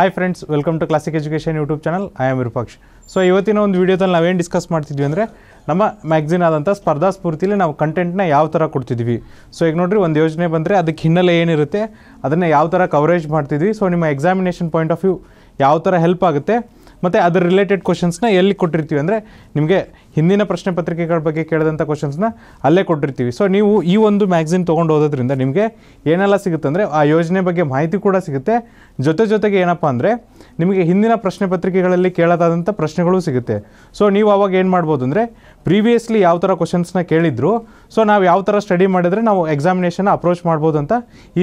hi friends welcome to classic education YouTube channel I am Virupaksh so ಇವತ್ತಿನ ಒಂದು ವೀಡಿಯೋದಲ್ಲಿ ನಾವೇನು ಡಿಸ್ಕಸ್ ಮಾಡ್ತಿದ್ವಿ ಅಂದರೆ ನಮ್ಮ ಮ್ಯಾಗ್ಝಿನ್ ಆದಂಥ ಸ್ಪರ್ಧಾ ಸ್ಫೂರ್ತಿಲಿ ನಾವು ಕಂಟೆಂಟ್ನ ಯಾವ ಥರ ಕೊಡ್ತಿದ್ವಿ ಸೊ ಈಗ ನೋಡಿರಿ ಒಂದು ಯೋಜನೆ ಬಂದರೆ ಅದಕ್ಕೆ ಹಿನ್ನೆಲೆ ಏನಿರುತ್ತೆ ಅದನ್ನು ಯಾವ ಥರ ಕವರೇಜ್ ಮಾಡ್ತಿದ್ವಿ ಸೊ ನಿಮ್ಮ ಎಕ್ಸಾಮಿನೇಷನ್ ಪಾಯಿಂಟ್ ಆಫ್ ವ್ಯೂ ಯಾವ ಥರ ಹೆಲ್ಪ್ ಆಗುತ್ತೆ ಮತ್ತು ಅದರ ರಿಲೇಟೆಡ್ ಕ್ವಶನ್ಸ್ನ ಎಲ್ಲಿ ಕೊಟ್ಟಿರ್ತೀವಿ ಅಂದರೆ ನಿಮಗೆ ಹಿಂದಿನ ಪ್ರಶ್ನೆ ಪತ್ರಿಕೆಗಳ ಬಗ್ಗೆ ಕೇಳಿದಂಥ ಕ್ವಶನ್ಸ್ನ ಅಲ್ಲೇ ಕೊಟ್ಟಿರ್ತೀವಿ ಸೊ ನೀವು ಈ ಒಂದು ಮ್ಯಾಗ್ಝಿನ್ ತೊಗೊಂಡು ಹೋಗೋದ್ರಿಂದ ನಿಮಗೆ ಏನೆಲ್ಲ ಸಿಗುತ್ತೆ ಅಂದರೆ ಆ ಯೋಜನೆ ಬಗ್ಗೆ ಮಾಹಿತಿ ಕೂಡ ಸಿಗುತ್ತೆ ಜೊತೆ ಜೊತೆಗೆ ಏನಪ್ಪ ಅಂದರೆ ನಿಮಗೆ ಹಿಂದಿನ ಪ್ರಶ್ನೆ ಪತ್ರಿಕೆಗಳಲ್ಲಿ ಕೇಳೋದಾದಂಥ ಪ್ರಶ್ನೆಗಳು ಸಿಗುತ್ತೆ ಸೊ ನೀವು ಅವಾಗ ಏನು ಮಾಡ್ಬೋದು ಅಂದರೆ ಪ್ರೀವಿಯಸ್ಲಿ ಯಾವ ಥರ ಕ್ವಶನ್ಸ್ನ ಕೇಳಿದ್ರು ಸೊ ನಾವು ಯಾವ ಥರ ಸ್ಟಡಿ ಮಾಡಿದರೆ ನಾವು ಎಕ್ಸಾಮಿನೇಷನ್ ಅಪ್ರೋಚ್ ಮಾಡ್ಬೋದು ಅಂತ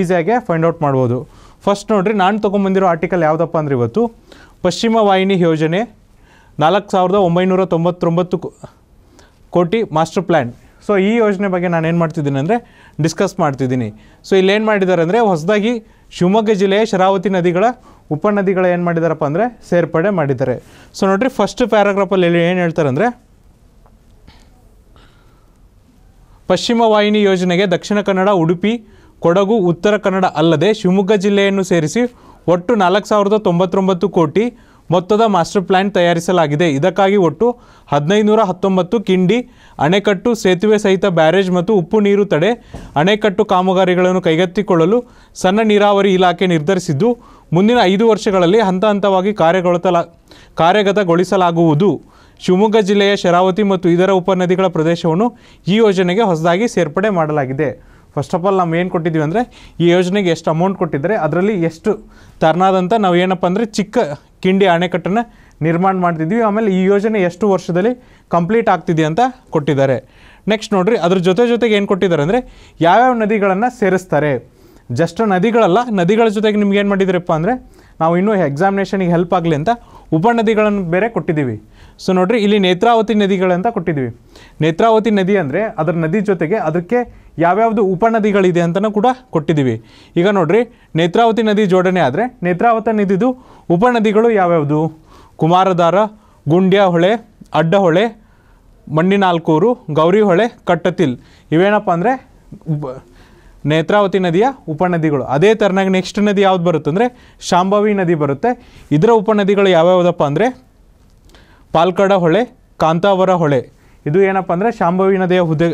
ಈಸಿಯಾಗಿ ಫೈಂಡ್ ಔಟ್ ಮಾಡ್ಬೋದು ಫಸ್ಟ್ ನೋಡಿರಿ ನಾನು ತೊಗೊಂಬಂದಿರೋ ಆರ್ಟಿಕಲ್ ಯಾವುದಪ್ಪ ಅಂದರೆ ಇವತ್ತು ಪಶ್ಚಿಮ ವಾಹಿನಿ ಯೋಜನೆ ನಾಲ್ಕು ಸಾವಿರದ ಒಂಬೈನೂರ ತೊಂಬತ್ತೊಂಬತ್ತು ಕೋಟಿ ಮಾಸ್ಟರ್ ಪ್ಲ್ಯಾನ್ ಸೊ ಈ ಯೋಜನೆ ಬಗ್ಗೆ ನಾನು ಏನು ಮಾಡ್ತಿದ್ದೀನಿ ಅಂದರೆ ಡಿಸ್ಕಸ್ ಮಾಡ್ತಿದ್ದೀನಿ ಸೊ ಇಲ್ಲೇನು ಮಾಡಿದ್ದಾರೆ ಅಂದರೆ ಹೊಸದಾಗಿ ಶಿವಮೊಗ್ಗ ಜಿಲ್ಲೆಯ ಶರಾವತಿ ನದಿಗಳ ಉಪನದಿಗಳ ಏನು ಮಾಡಿದಾರಪ್ಪ ಅಂದರೆ ಸೇರ್ಪಡೆ ಮಾಡಿದ್ದಾರೆ ಸೊ ನೋಡಿರಿ ಫಸ್ಟ್ ಪ್ಯಾರಾಗ್ರಾಫಲ್ಲಿ ಏನು ಹೇಳ್ತಾರೆ ಅಂದರೆ ಪಶ್ಚಿಮ ವಾಹಿನಿ ಯೋಜನೆಗೆ ದಕ್ಷಿಣ ಕನ್ನಡ ಉಡುಪಿ ಕೊಡಗು ಉತ್ತರ ಕನ್ನಡ ಅಲ್ಲದೆ ಶಿವಮೊಗ್ಗ ಜಿಲ್ಲೆಯನ್ನು ಸೇರಿಸಿ ಒಟ್ಟು ನಾಲ್ಕು ಸಾವಿರದ ತೊಂಬತ್ತೊಂಬತ್ತು ಕೋಟಿ ಮೊತ್ತದ ಮಾಸ್ಟರ್ ಪ್ಲ್ಯಾನ್ ತಯಾರಿಸಲಾಗಿದೆ ಇದಕ್ಕಾಗಿ ಒಟ್ಟು ಹದಿನೈದುನೂರ ಹತ್ತೊಂಬತ್ತು ಕಿಂಡಿ ಅಣೆಕಟ್ಟು ಸೇತುವೆ ಸಹಿತ ಬ್ಯಾರೇಜ್ ಮತ್ತು ಉಪ್ಪು ನೀರು ತಡೆ ಅಣೆಕಟ್ಟು ಕಾಮಗಾರಿಗಳನ್ನು ಕೈಗೆತ್ತಿಕೊಳ್ಳಲು ಸಣ್ಣ ನೀರಾವರಿ ಇಲಾಖೆ ನಿರ್ಧರಿಸಿದ್ದು ಮುಂದಿನ ಐದು ವರ್ಷಗಳಲ್ಲಿ ಹಂತ ಹಂತವಾಗಿ ಕಾರ್ಯಗೊಳಿಸಲಾ ಕಾರ್ಯಗತಗೊಳಿಸಲಾಗುವುದು ಶಿವಮೊಗ್ಗ ಜಿಲ್ಲೆಯ ಶರಾವತಿ ಮತ್ತು ಇದರ ಉಪನದಿಗಳ ಪ್ರದೇಶವನ್ನು ಈ ಯೋಜನೆಗೆ ಹೊಸದಾಗಿ ಸೇರ್ಪಡೆ ಮಾಡಲಾಗಿದೆ ಫಸ್ಟ್ ಆಫ್ ಆಲ್ ನಾವು ಏನು ಕೊಟ್ಟಿದ್ದೀವಿ ಅಂದರೆ ಈ ಯೋಜನೆಗೆ ಎಷ್ಟು ಅಮೌಂಟ್ ಕೊಟ್ಟಿದ್ದಾರೆ ಅದರಲ್ಲಿ ಎಷ್ಟು ತರನಾದಂಥ ನಾವು ಏನಪ್ಪ ಅಂದರೆ ಚಿಕ್ಕ ಕಿಂಡಿ ಅಣೆಕಟ್ಟನ್ನು ನಿರ್ಮಾಣ ಮಾಡ್ತಿದ್ವಿ ಆಮೇಲೆ ಈ ಯೋಜನೆ ಎಷ್ಟು ವರ್ಷದಲ್ಲಿ ಕಂಪ್ಲೀಟ್ ಆಗ್ತಿದೆ ಅಂತ ಕೊಟ್ಟಿದ್ದಾರೆ ನೆಕ್ಸ್ಟ್ ನೋಡಿರಿ ಅದ್ರ ಜೊತೆ ಜೊತೆಗೆ ಏನು ಕೊಟ್ಟಿದ್ದಾರೆ ಅಂದರೆ ಯಾವ್ಯಾವ ನದಿಗಳನ್ನು ಸೇರಿಸ್ತಾರೆ ಜಸ್ಟ್ ನದಿಗಳಲ್ಲ ನದಿಗಳ ಜೊತೆಗೆ ನಿಮ್ಗೆ ಏನು ಮಾಡಿದ್ರಪ್ಪ ಅಂದರೆ ನಾವು ಇನ್ನೂ ಎಕ್ಸಾಮಿನೇಷನಿಗೆ ಹೆಲ್ಪ್ ಆಗಲಿ ಅಂತ ಉಪನದಿಗಳನ್ನು ಬೇರೆ ಕೊಟ್ಟಿದ್ದೀವಿ ಸೊ ನೋಡಿರಿ ಇಲ್ಲಿ ನೇತ್ರಾವತಿ ನದಿಗಳಂತ ಕೊಟ್ಟಿದ್ದೀವಿ ನೇತ್ರಾವತಿ ನದಿ ಅಂದರೆ ಅದರ ನದಿ ಜೊತೆಗೆ ಅದಕ್ಕೆ ಯಾವ್ಯಾವುದು ಉಪನದಿಗಳಿದೆ ಅಂತಲೂ ಕೂಡ ಕೊಟ್ಟಿದ್ದೀವಿ ಈಗ ನೋಡಿರಿ ನೇತ್ರಾವತಿ ನದಿ ಜೋಡಣೆ ಆದರೆ ನೇತ್ರಾವತಿ ನದಿದು ಉಪನದಿಗಳು ಯಾವ್ಯಾವುದು ಕುಮಾರಧಾರ ಗುಂಡ್ಯ ಹೊಳೆ ಅಡ್ಡಹೊಳೆ ಮಣ್ಣಿನಾಲ್ಕೂರು ಗೌರಿ ಹೊಳೆ ಕಟ್ಟತಿಲ್ ಇವೇನಪ್ಪ ಅಂದರೆ ನೇತ್ರಾವತಿ ನದಿಯ ಉಪನದಿಗಳು ಅದೇ ಥರನಾಗಿ ನೆಕ್ಸ್ಟ್ ನದಿ ಯಾವ್ದು ಬರುತ್ತೆ ಅಂದರೆ ಶಾಂಭವಿ ನದಿ ಬರುತ್ತೆ ಇದರ ಉಪನದಿಗಳು ಯಾವ್ಯಾವುದಪ್ಪ ಅಂದರೆ ಪಾಲ್ಕಡ ಹೊಳೆ ಕಾಂತಾವರ ಹೊಳೆ ಇದು ಏನಪ್ಪ ಅಂದರೆ ಶಾಂಭವಿ ನದಿಯ ಹುದ್ದೆ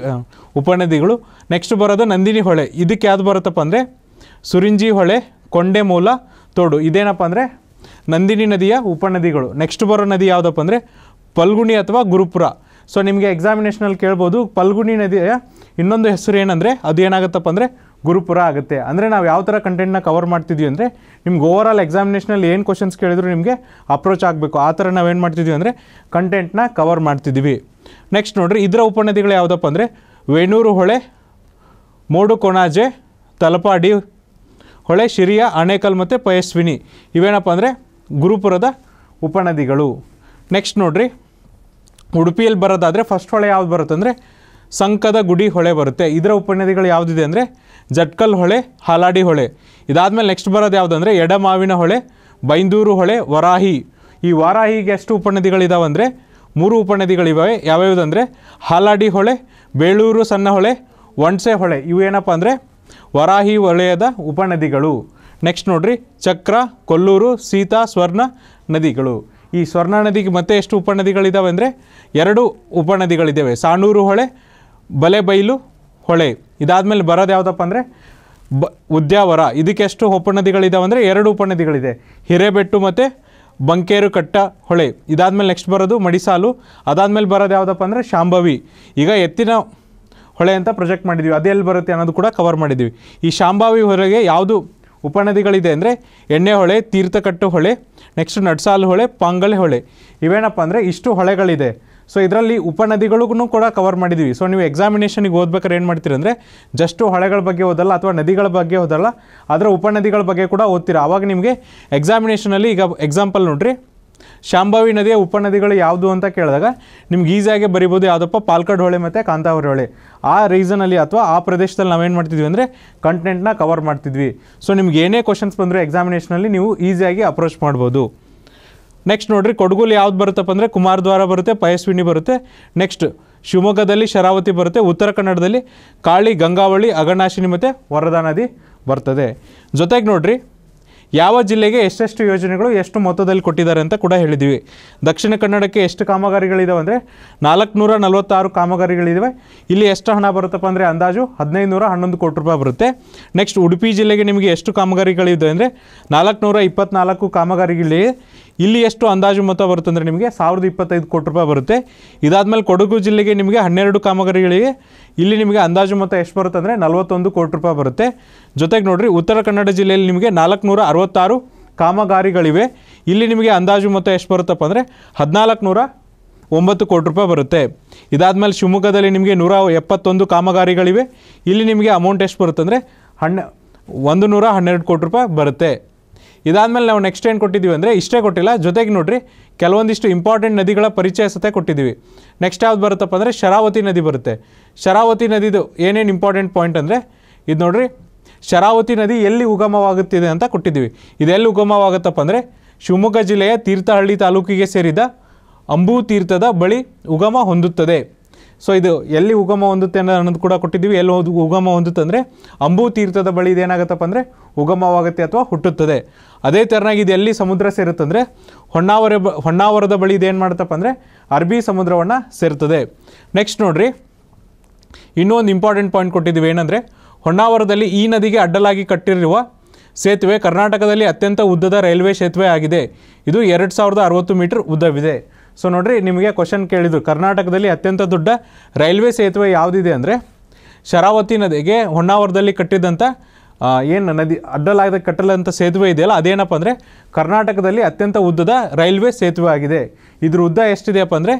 ಉಪನದಿಗಳು ನೆಕ್ಸ್ಟ್ ಬರೋದು ನಂದಿನಿ ಹೊಳೆ ಇದಕ್ಕೆ ಯಾವ್ದು ಬರುತ್ತಪ್ಪ ಅಂದರೆ ಸುರಿಂಜಿ ಹೊಳೆ ಕೊಂಡೆ ಮೂಲ ತೋಡು ಇದೇನಪ್ಪ ಅಂದರೆ ನಂದಿನಿ ನದಿಯ ಉಪನದಿಗಳು ನೆಕ್ಸ್ಟ್ ಬರೋ ನದಿ ಯಾವುದಪ್ಪ ಅಂದರೆ ಪಲ್ಗುಣಿ ಅಥವಾ ಗುರುಪುರ ಸೊ ನಿಮಗೆ ಎಕ್ಸಾಮಿನೇಷನಲ್ಲಿ ಕೇಳ್ಬೋದು ಪಲ್ಗುಣಿ ನದಿಯ ಇನ್ನೊಂದು ಹೆಸರು ಏನಂದರೆ ಅದು ಏನಾಗುತ್ತಪ್ಪ ಅಂದರೆ ಗುರುಪುರ ಆಗುತ್ತೆ ಅಂದರೆ ನಾವು ಯಾವ ಥರ ಕಂಟೆಂಟ್ನ ಕವರ್ ಮಾಡ್ತಿದ್ವಿ ಅಂದರೆ ನಿಮ್ಗೆ ಓವರ್ ಆಲ್ ಎಕ್ಸಾಮಿನೇಷನಲ್ಲಿ ಏನು ಕ್ವಶನ್ಸ್ ಕೇಳಿದ್ರು ನಿಮಗೆ ಅಪ್ರೋಚ್ ಆಗಬೇಕು ಆ ಥರ ನಾವೇನು ಮಾಡ್ತಿದ್ವಿ ಅಂದರೆ ಕಂಟೆಂಟ್ನ ಕವರ್ ಮಾಡ್ತಿದ್ವಿ ನೆಕ್ಸ್ಟ್ ನೋಡ್ರಿ ಇದರ ಉಪನದಿಗಳು ಯಾವುದಪ್ಪ ಅಂದರೆ ವೇಣೂರು ಹೊಳೆ ಮೋಡು ಕೊಣಾಜೆ ತಲಪಾಡಿ ಹೊಳೆ ಶಿರಿಯ ಅಣೆಕಲ್ ಮತ್ತು ಪಯಸ್ವಿನಿ ಇವೇನಪ್ಪ ಅಂದರೆ ಗುರುಪುರದ ಉಪನದಿಗಳು ನೆಕ್ಸ್ಟ್ ನೋಡ್ರಿ ಉಡುಪಿಯಲ್ಲಿ ಬರೋದಾದರೆ ಫಸ್ಟ್ ಹೊಳೆ ಯಾವ್ದು ಬರುತ್ತೆ ಅಂದರೆ ಸಂಕದ ಗುಡಿ ಹೊಳೆ ಬರುತ್ತೆ ಇದರ ಉಪನದಿಗಳು ಯಾವುದಿದೆ ಅಂದರೆ ಜಟ್ಕಲ್ ಹೊಳೆ ಹಾಲಾಡಿ ಹೊಳೆ ಇದಾದಮೇಲೆ ನೆಕ್ಸ್ಟ್ ಬರೋದು ಯಾವುದಂದರೆ ಎಡಮಾವಿನ ಹೊಳೆ ಬೈಂದೂರು ಹೊಳೆ ವರಾಹಿ ಈ ವಾರಾಹಿಗೆ ಎಷ್ಟು ಉಪನದಿಗಳಿದಾವೆ ಅಂದರೆ ಮೂರು ಉಪನದಿಗಳಿವೆ ಯಾವ್ಯಾವುದಂದರೆ ಹಾಲಾಡಿ ಹೊಳೆ ಬೇಳೂರು ಸಣ್ಣ ಹೊಳೆ ಒಣಸೆ ಹೊಳೆ ಇವು ಏನಪ್ಪ ಅಂದರೆ ವರಾಹಿ ಹೊಳೆಯದ ಉಪನದಿಗಳು ನೆಕ್ಸ್ಟ್ ನೋಡಿರಿ ಚಕ್ರ ಕೊಲ್ಲೂರು ಸೀತಾ ಸ್ವರ್ಣ ನದಿಗಳು ಈ ಸ್ವರ್ಣ ನದಿಗೆ ಮತ್ತೆ ಎಷ್ಟು ಉಪನದಿಗಳಿದ್ದಾವೆ ಅಂದರೆ ಎರಡು ಉಪನದಿಗಳಿದ್ದಾವೆ ಸಾಣೂರು ಹೊಳೆ ಬಲೆಬೈಲು ಹೊಳೆ ಇದಾದಮೇಲೆ ಬರೋದು ಯಾವುದಪ್ಪ ಅಂದರೆ ಬ ಉದ್ಯಾವರ ಇದಕ್ಕೆಷ್ಟು ಉಪನದಿಗಳಿದ್ದಾವೆ ಅಂದರೆ ಎರಡು ಉಪನದಿಗಳಿದೆ ಹಿರೇಬೆಟ್ಟು ಮತ್ತು ಬಂಕೇರು ಕಟ್ಟ ಹೊಳೆ ಇದಾದಮೇಲೆ ನೆಕ್ಸ್ಟ್ ಬರೋದು ಮಡಿಸಾಲು ಅದಾದಮೇಲೆ ಬರೋದು ಯಾವುದಪ್ಪ ಅಂದರೆ ಶಾಂಭವಿ ಈಗ ಎತ್ತಿನ ಹೊಳೆ ಅಂತ ಪ್ರೊಜೆಕ್ಟ್ ಮಾಡಿದ್ದೀವಿ ಅದೆಲ್ಲಿ ಬರುತ್ತೆ ಅನ್ನೋದು ಕೂಡ ಕವರ್ ಮಾಡಿದ್ವಿ ಈ ಶಾಂಭಾವಿ ಹೊರಗೆ ಯಾವುದು ಉಪನದಿಗಳಿದೆ ಅಂದರೆ ಎಣ್ಣೆ ಹೊಳೆ ತೀರ್ಥಕಟ್ಟು ಹೊಳೆ ನೆಕ್ಸ್ಟ್ ನಡ್ಸಾಲು ಹೊಳೆ ಪಾಂಗಲ್ ಹೊಳೆ ಇವೇನಪ್ಪ ಅಂದರೆ ಇಷ್ಟು ಹೊಳೆಗಳಿದೆ ಸೊ ಇದರಲ್ಲಿ ಉಪನದಿಗಳಿಗೂ ಕೂಡ ಕವರ್ ಮಾಡಿದ್ದೀವಿ ಸೊ ನೀವು ಎಕ್ಸಾಮಿನೇಷನಿಗೆ ಓದ್ಬೇಕಾದ್ರೆ ಏನು ಮಾಡ್ತೀರಿ ಅಂದರೆ ಜಸ್ಟು ಹೊಳೆಗಳ ಬಗ್ಗೆ ಓದಲ್ಲ ಅಥವಾ ನದಿಗಳ ಬಗ್ಗೆ ಓದಲ್ಲ ಅದರ ಉಪನದಿಗಳ ಬಗ್ಗೆ ಕೂಡ ಓದ್ತೀರ ಆವಾಗ ನಿಮಗೆ ಎಕ್ಸಾಮಿನೇಷನಲ್ಲಿ ಈಗ ಎಕ್ಸಾಂಪಲ್ ನೋಡಿರಿ ಶಾಂಭಾವಿ ನದಿಯ ಉಪನದಿಗಳು ಯಾವುದು ಅಂತ ಕೇಳಿದಾಗ ನಿಮ್ಗೆ ಈಸಿಯಾಗಿ ಬರಿಬೋದು ಯಾವುದಪ್ಪ ಪಾಲ್ಕಡ್ ಹೊಳೆ ಮತ್ತು ಕಾಂತಾವರಿ ಹೊಳೆ ಆ ರೀಸನಲ್ಲಿ ಅಥವಾ ಆ ಪ್ರದೇಶದಲ್ಲಿ ನಾವೇನು ಮಾಡ್ತಿದ್ವಿ ಅಂದರೆ ಕಂಟೆಂಟ್ನ ಕವರ್ ಮಾಡ್ತಿದ್ವಿ ಸೊ ನಿಮ್ಗೆ ಏನೇ ಕ್ವಶನ್ಸ್ ಬಂದರೂ ಎಕ್ಸಾಮಿನೇಷನಲ್ಲಿ ನೀವು ಈಸಿಯಾಗಿ ಅಪ್ರೋಚ್ ಮಾಡ್ಬೋದು ನೆಕ್ಸ್ಟ್ ನೋಡಿರಿ ಕೊಡಗುಲಿ ಯಾವ್ದು ಬರುತ್ತಪ್ಪ ಅಂದರೆ ಕುಮಾರದ್ವಾರ ಬರುತ್ತೆ ಪಯಸ್ವಿನಿ ಬರುತ್ತೆ ನೆಕ್ಸ್ಟ್ ಶಿವಮೊಗ್ಗದಲ್ಲಿ ಶರಾವತಿ ಬರುತ್ತೆ ಉತ್ತರ ಕನ್ನಡದಲ್ಲಿ ಕಾಳಿ ಗಂಗಾವಳಿ ಅಗನಾಶಿನಿ ಮತ್ತು ವರದಾ ನದಿ ಬರ್ತದೆ ಜೊತೆಗೆ ನೋಡ್ರಿ ಯಾವ ಜಿಲ್ಲೆಗೆ ಎಷ್ಟೆಷ್ಟು ಯೋಜನೆಗಳು ಎಷ್ಟು ಮೊತ್ತದಲ್ಲಿ ಕೊಟ್ಟಿದ್ದಾರೆ ಅಂತ ಕೂಡ ಹೇಳಿದ್ದೀವಿ ದಕ್ಷಿಣ ಕನ್ನಡಕ್ಕೆ ಎಷ್ಟು ಕಾಮಗಾರಿಗಳಿದಾವೆ ಅಂದರೆ ನಾಲ್ಕುನೂರ ನಲವತ್ತಾರು ಕಾಮಗಾರಿಗಳಿದ್ದಾವೆ ಇಲ್ಲಿ ಎಷ್ಟು ಹಣ ಬರುತ್ತಪ್ಪ ಅಂದರೆ ಅಂದಾಜು ಹದಿನೈದುನೂರ ಹನ್ನೊಂದು ಕೋಟಿ ರೂಪಾಯಿ ಬರುತ್ತೆ ನೆಕ್ಸ್ಟ್ ಉಡುಪಿ ಜಿಲ್ಲೆಗೆ ನಿಮಗೆ ಎಷ್ಟು ಕಾಮಗಾರಿಗಳಿದೆ ಅಂದರೆ ನಾಲ್ಕುನೂರ ಇಪ್ಪತ್ನಾಲ್ಕು ಕಾಮಗಾರಿಗಳಿವೆ ಇಲ್ಲಿ ಎಷ್ಟು ಅಂದಾಜು ಮೊತ್ತ ಬರುತ್ತೆ ಅಂದರೆ ನಿಮಗೆ ಸಾವಿರದ ಇಪ್ಪತ್ತೈದು ಕೋಟಿ ರೂಪಾಯಿ ಬರುತ್ತೆ ಇದಾದಮೇಲೆ ಕೊಡಗು ಜಿಲ್ಲೆಗೆ ನಿಮಗೆ ಹನ್ನೆರಡು ಕಾಮಗಾರಿಗಳಿಗೆ ಇಲ್ಲಿ ನಿಮಗೆ ಅಂದಾಜು ಮೊತ್ತ ಎಷ್ಟು ಬರುತ್ತೆ ಅಂದರೆ ನಲ್ವತ್ತೊಂದು ಕೋಟಿ ರೂಪಾಯಿ ಬರುತ್ತೆ ಜೊತೆಗೆ ನೋಡಿರಿ ಉತ್ತರ ಕನ್ನಡ ಜಿಲ್ಲೆಯಲ್ಲಿ ನಿಮಗೆ ನಾಲ್ಕುನೂರ ಅರವತ್ತಾರು ಕಾಮಗಾರಿಗಳಿವೆ ಇಲ್ಲಿ ನಿಮಗೆ ಅಂದಾಜು ಮೊತ್ತ ಎಷ್ಟು ಬರುತ್ತಪ್ಪ ಅಂದರೆ ಹದಿನಾಲ್ಕು ನೂರ ಒಂಬತ್ತು ಕೋಟಿ ರೂಪಾಯಿ ಬರುತ್ತೆ ಇದಾದಮೇಲೆ ಶಿವಮೊಗ್ಗದಲ್ಲಿ ನಿಮಗೆ ನೂರ ಎಪ್ಪತ್ತೊಂದು ಕಾಮಗಾರಿಗಳಿವೆ ಇಲ್ಲಿ ನಿಮಗೆ ಅಮೌಂಟ್ ಎಷ್ಟು ಬರುತ್ತೆ ಅಂದರೆ ಹಣ್ಣು ಒಂದು ನೂರ ಹನ್ನೆರಡು ಕೋಟಿ ರೂಪಾಯಿ ಬರುತ್ತೆ ಇದಾದಮೇಲೆ ನಾವು ನೆಕ್ಸ್ಟ್ ಏನು ಕೊಟ್ಟಿದ್ದೀವಿ ಅಂದರೆ ಇಷ್ಟೇ ಕೊಟ್ಟಿಲ್ಲ ಜೊತೆಗೆ ನೋಡಿರಿ ಕೆಲವೊಂದಿಷ್ಟು ಇಂಪಾರ್ಟೆಂಟ್ ನದಿಗಳ ಪರಿಚಯ ಸತೆ ಕೊಟ್ಟಿದ್ದೀವಿ ನೆಕ್ಸ್ಟ್ ಯಾವ್ದು ಬರುತ್ತಪ್ಪ ಅಂದರೆ ಶರಾವತಿ ನದಿ ಬರುತ್ತೆ ಶರಾವತಿ ನದಿದು ಏನೇನು ಇಂಪಾರ್ಟೆಂಟ್ ಪಾಯಿಂಟ್ ಅಂದರೆ ಇದು ನೋಡಿರಿ ಶರಾವತಿ ನದಿ ಎಲ್ಲಿ ಉಗಮವಾಗುತ್ತಿದೆ ಅಂತ ಕೊಟ್ಟಿದ್ದೀವಿ ಇದೆಲ್ಲಿ ಉಗಮವಾಗುತ್ತಪ್ಪ ಅಂದರೆ ಶಿವಮೊಗ್ಗ ಜಿಲ್ಲೆಯ ತೀರ್ಥಹಳ್ಳಿ ತಾಲೂಕಿಗೆ ಸೇರಿದ ಅಂಬೂ ತೀರ್ಥದ ಬಳಿ ಉಗಮ ಹೊಂದುತ್ತದೆ ಸೊ ಇದು ಎಲ್ಲಿ ಉಗಮ ಹೊಂದುತ್ತೆ ಅನ್ನೋದು ಕೂಡ ಕೊಟ್ಟಿದ್ದೀವಿ ಎಲ್ಲಿ ಉಗಮ ಹೊಂದುತ್ತೆ ಅಂಬು ತೀರ್ಥದ ಬಳಿ ಇದೇನಾಗುತ್ತಪ್ಪ ಅಂದರೆ ಉಗಮವಾಗುತ್ತೆ ಅಥವಾ ಹುಟ್ಟುತ್ತದೆ ಅದೇ ಥರನಾಗಿ ಇದು ಎಲ್ಲಿ ಸಮುದ್ರ ಸೇರುತ್ತಂದರೆ ಹೊನ್ನಾವರ ಬ ಹೊನ್ನಾವರದ ಬಳಿ ಇದೇನು ಮಾಡುತ್ತಪ್ಪ ಅಂದರೆ ಅರಬಿ ಸಮುದ್ರವನ್ನು ಸೇರುತ್ತದೆ ನೆಕ್ಸ್ಟ್ ನೋಡಿರಿ ಇನ್ನೂ ಒಂದು ಇಂಪಾರ್ಟೆಂಟ್ ಪಾಯಿಂಟ್ ಕೊಟ್ಟಿದ್ದೀವಿ ಏನಂದರೆ ಹೊನ್ನಾವರದಲ್ಲಿ ಈ ನದಿಗೆ ಅಡ್ಡಲಾಗಿ ಕಟ್ಟಿರುವ ಸೇತುವೆ ಕರ್ನಾಟಕದಲ್ಲಿ ಅತ್ಯಂತ ಉದ್ದದ ರೈಲ್ವೆ ಸೇತುವೆ ಆಗಿದೆ ಇದು ಎರಡು ಸಾವಿರದ ಅರವತ್ತು ಮೀಟರ್ ಉದ್ದವಿದೆ ಸೊ ನೋಡಿರಿ ನಿಮಗೆ ಕ್ವಶನ್ ಕೇಳಿದರು ಕರ್ನಾಟಕದಲ್ಲಿ ಅತ್ಯಂತ ದೊಡ್ಡ ರೈಲ್ವೆ ಸೇತುವೆ ಯಾವುದಿದೆ ಅಂದರೆ ಶರಾವತಿ ನದಿಗೆ ಹೊನ್ನಾವರದಲ್ಲಿ ಕಟ್ಟಿದಂಥ ಏನು ನದಿ ಅಡ್ಡಲಾಗದ ಕಟ್ಟಲಂಥ ಸೇತುವೆ ಇದೆಯಲ್ಲ ಅದೇನಪ್ಪ ಅಂದರೆ ಕರ್ನಾಟಕದಲ್ಲಿ ಅತ್ಯಂತ ಉದ್ದದ ರೈಲ್ವೆ ಸೇತುವೆ ಆಗಿದೆ ಇದ್ರ ಉದ್ದ ಎಷ್ಟಿದೆಯಪ್ಪ ಅಂದರೆ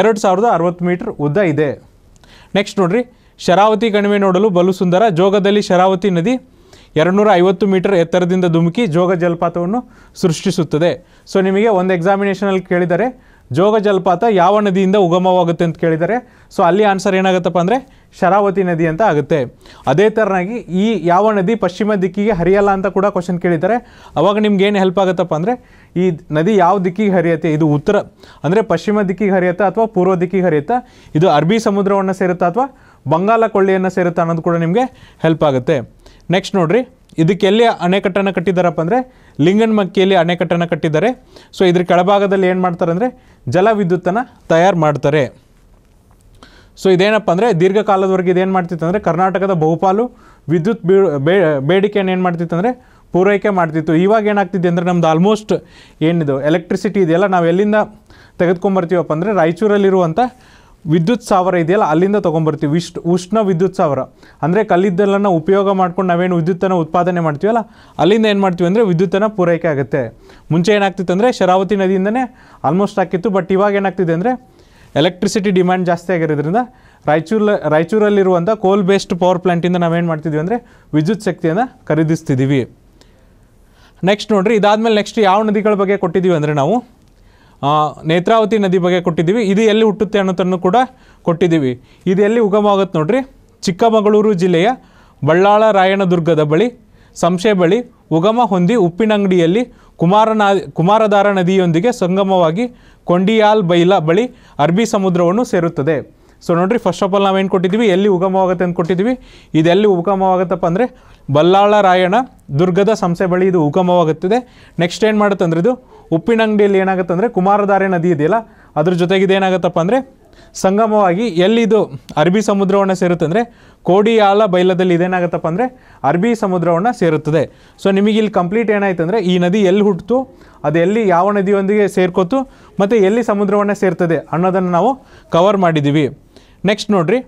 ಎರಡು ಸಾವಿರದ ಅರವತ್ತು ಮೀಟ್ರ್ ಉದ್ದ ಇದೆ ನೆಕ್ಸ್ಟ್ ನೋಡಿರಿ ಶರಾವತಿ ಕಣಿವೆ ನೋಡಲು ಬಲು ಸುಂದರ ಜೋಗದಲ್ಲಿ ಶರಾವತಿ ನದಿ ಎರಡುನೂರ ಐವತ್ತು ಮೀಟರ್ ಎತ್ತರದಿಂದ ಧುಮುಕಿ ಜೋಗ ಜಲಪಾತವನ್ನು ಸೃಷ್ಟಿಸುತ್ತದೆ ಸೊ ನಿಮಗೆ ಒಂದು ಎಕ್ಸಾಮಿನೇಷನಲ್ಲಿ ಕೇಳಿದರೆ ಜೋಗ ಜಲಪಾತ ಯಾವ ನದಿಯಿಂದ ಉಗಮವಾಗುತ್ತೆ ಅಂತ ಕೇಳಿದರೆ ಸೊ ಅಲ್ಲಿ ಆನ್ಸರ್ ಏನಾಗುತ್ತಪ್ಪ ಅಂದರೆ ಶರಾವತಿ ನದಿ ಅಂತ ಆಗುತ್ತೆ ಅದೇ ಥರನಾಗಿ ಈ ಯಾವ ನದಿ ಪಶ್ಚಿಮ ದಿಕ್ಕಿಗೆ ಹರಿಯಲ್ಲ ಅಂತ ಕೂಡ ಕ್ವಶನ್ ಕೇಳಿದ್ದಾರೆ ಅವಾಗ ನಿಮ್ಗೆ ಏನು ಹೆಲ್ಪ್ ಆಗುತ್ತಪ್ಪ ಅಂದರೆ ಈ ನದಿ ಯಾವ ದಿಕ್ಕಿಗೆ ಹರಿಯುತ್ತೆ ಇದು ಉತ್ತರ ಅಂದರೆ ಪಶ್ಚಿಮ ದಿಕ್ಕಿಗೆ ಹರಿಯುತ್ತಾ ಅಥವಾ ಪೂರ್ವ ದಿಕ್ಕಿಗೆ ಹರಿಯುತ್ತಾ ಇದು ಅರಬಿ ಸಮುದ್ರವನ್ನು ಸೇರುತ್ತಾ ಅಥವಾ ಬಂಗಾಲ ಕೊಳ್ಳಿಯನ್ನು ಸೇರುತ್ತಾ ಅನ್ನೋದು ಕೂಡ ನಿಮಗೆ ಹೆಲ್ಪ್ ಆಗುತ್ತೆ ನೆಕ್ಸ್ಟ್ ನೋಡಿರಿ ಇದಕ್ಕೆ ಎಲ್ಲಿ ಅಣೆಕಟ್ಟನ್ನು ಕಟ್ಟಿದ್ದಾರಪ್ಪ ಅಂದರೆ ಲಿಂಗನಮಕ್ಕಿಯಲ್ಲಿ ಅಣೆಕಟ್ಟನ್ನು ಕಟ್ಟಿದ್ದಾರೆ ಸೊ ಇದ್ರ ಕೆಳಭಾಗದಲ್ಲಿ ಏನು ಮಾಡ್ತಾರೆ ಅಂದರೆ ಜಲವಿದ್ಯುತ್ತನ್ನು ತಯಾರು ಮಾಡ್ತಾರೆ ಸೊ ಇದೇನಪ್ಪ ಅಂದರೆ ದೀರ್ಘಕಾಲದವರೆಗೆ ಇದೇನು ಮಾಡ್ತಿತ್ತು ಅಂದರೆ ಕರ್ನಾಟಕದ ಬಹುಪಾಲು ವಿದ್ಯುತ್ ಬೇ ಬೇಡಿಕೆಯನ್ನು ಏನು ಮಾಡ್ತಿತ್ತು ಅಂದರೆ ಪೂರೈಕೆ ಮಾಡ್ತಿತ್ತು ಇವಾಗ ಏನಾಗ್ತಿದೆ ಅಂದರೆ ನಮ್ದು ಆಲ್ಮೋಸ್ಟ್ ಏನಿದು ಎಲೆಕ್ಟ್ರಿಸಿಟಿ ಇದೆಯಲ್ಲ ನಾವು ಎಲ್ಲಿಂದ ತೆಗೆದುಕೊಂಬರ್ತೀವಪ್ಪ ಅಂದರೆ ರಾಯಚೂರಲ್ಲಿರುವಂಥ ವಿದ್ಯುತ್ ಸಾವರ ಇದೆಯಲ್ಲ ಅಲ್ಲಿಂದ ತೊಗೊಂಬರ್ತೀವಿ ವಿಶ್ ಉಷ್ಣ ವಿದ್ಯುತ್ ಸಾವರ ಅಂದರೆ ಕಲ್ಲಿದ್ದಲನ್ನು ಉಪಯೋಗ ಮಾಡ್ಕೊಂಡು ನಾವೇನು ವಿದ್ಯುತ್ತನ್ನು ಉತ್ಪಾದನೆ ಮಾಡ್ತೀವಲ್ಲ ಅಲ್ಲಿಂದ ಏನು ಮಾಡ್ತೀವಿ ಅಂದರೆ ವಿದ್ಯುತ್ತನ್ನು ಪೂರೈಕೆ ಆಗುತ್ತೆ ಮುಂಚೆ ಏನಾಗ್ತಿತ್ತು ಅಂದರೆ ಶರಾವತಿ ನದಿಯಿಂದನೇ ಆಲ್ಮೋಸ್ಟ್ ಆಗ್ತಿತ್ತು ಬಟ್ ಇವಾಗ ಏನಾಗ್ತಿದೆ ಅಂದರೆ ಎಲೆಕ್ಟ್ರಿಸಿಟಿ ಡಿಮ್ಯಾಂಡ್ ಜಾಸ್ತಿ ಆಗಿರೋದ್ರಿಂದ ರಾಯಚೂರ್ ರಾಯಚೂರಲ್ಲಿರುವಂಥ ಕೋಲ್ ಬೇಸ್ಡ್ ಪವರ್ ಪ್ಲ್ಯಾಂಟಿಂದ ನಾವೇನು ಮಾಡ್ತಿದ್ವಿ ಅಂದರೆ ವಿದ್ಯುತ್ ಶಕ್ತಿಯನ್ನು ಖರೀದಿಸ್ತಿದ್ದೀವಿ ನೆಕ್ಸ್ಟ್ ನೋಡಿರಿ ಇದಾದಮೇಲೆ ನೆಕ್ಸ್ಟ್ ಯಾವ ನದಿಗಳ ಬಗ್ಗೆ ಕೊಟ್ಟಿದ್ದೀವಿ ಅಂದರೆ ನಾವು ನೇತ್ರಾವತಿ ನದಿ ಬಗ್ಗೆ ಕೊಟ್ಟಿದ್ದೀವಿ ಇದು ಎಲ್ಲಿ ಹುಟ್ಟುತ್ತೆ ಅನ್ನೋದನ್ನು ಕೂಡ ಕೊಟ್ಟಿದ್ದೀವಿ ಇದು ಎಲ್ಲಿ ಉಗಮ ಆಗುತ್ತೆ ನೋಡ್ರಿ ಚಿಕ್ಕಮಗಳೂರು ಜಿಲ್ಲೆಯ ಬಳ್ಳಾಳ ರಾಯಣದುರ್ಗದ ಬಳಿ ಸಂಶೆ ಬಳಿ ಉಗಮ ಹೊಂದಿ ಉಪ್ಪಿನಂಗಡಿಯಲ್ಲಿ ಕುಮಾರನ ಕುಮಾರಧಾರ ನದಿಯೊಂದಿಗೆ ಸಂಗಮವಾಗಿ ಕೊಂಡಿಯಾಲ್ ಬೈಲ ಬಳಿ ಅರಬಿ ಸಮುದ್ರವನ್ನು ಸೇರುತ್ತದೆ ಸೊ ನೋಡ್ರಿ ಫಸ್ಟ್ ಆಫ್ ಆಲ್ ನಾವೇನು ಕೊಟ್ಟಿದ್ದೀವಿ ಎಲ್ಲಿ ಉಗಮವಾಗುತ್ತೆ ಅಂತ ಕೊಟ್ಟಿದ್ದೀವಿ ಇದೆಲ್ಲಿ ಉಗಮವಾಗುತ್ತಪ್ಪ ಅಂದರೆ ಬಲ್ಲಾಳ ರಾಯಣ ದುರ್ಗದ ಸಂಸೆ ಬಳಿ ಇದು ಉಗಮವಾಗುತ್ತದೆ ನೆಕ್ಸ್ಟ್ ಏನು ಮಾಡುತ್ತೆ ಅಂದರೆ ಇದು ಉಪ್ಪಿನಂಗಡಿಯಲ್ಲಿ ಏನಾಗುತ್ತೆ ಅಂದರೆ ಕುಮಾರಧಾರೆ ನದಿ ಇದೆಯಲ್ಲ ಅದ್ರ ಜೊತೆಗೆ ಇದೇನಾಗುತ್ತಪ್ಪ ಅಂದರೆ ಸಂಗಮವಾಗಿ ಎಲ್ಲಿದು ಅರಬಿ ಸಮುದ್ರವನ್ನು ಸೇರುತ್ತೆ ಅಂದರೆ ಕೋಡಿಯಾಲ ಬೈಲದಲ್ಲಿ ಇದೇನಾಗುತ್ತಪ್ಪ ಅಂದರೆ ಅರಬಿ ಸಮುದ್ರವನ್ನು ಸೇರುತ್ತದೆ ಸೊ ನಿಮಗೆ ಇಲ್ಲಿ ಕಂಪ್ಲೀಟ್ ಏನಾಯ್ತು ಅಂದರೆ ಈ ನದಿ ಎಲ್ಲಿ ಹುಟ್ಟಿತು ಅದು ಎಲ್ಲಿ ಯಾವ ನದಿಯೊಂದಿಗೆ ಸೇರ್ಕೋತು ಮತ್ತು ಎಲ್ಲಿ ಸಮುದ್ರವನ್ನು ಸೇರ್ತದೆ ಅನ್ನೋದನ್ನು ನಾವು ಕವರ್ ಮಾಡಿದ್ದೀವಿ ನೆಕ್ಸ್ಟ್ ನೋಡಿರಿ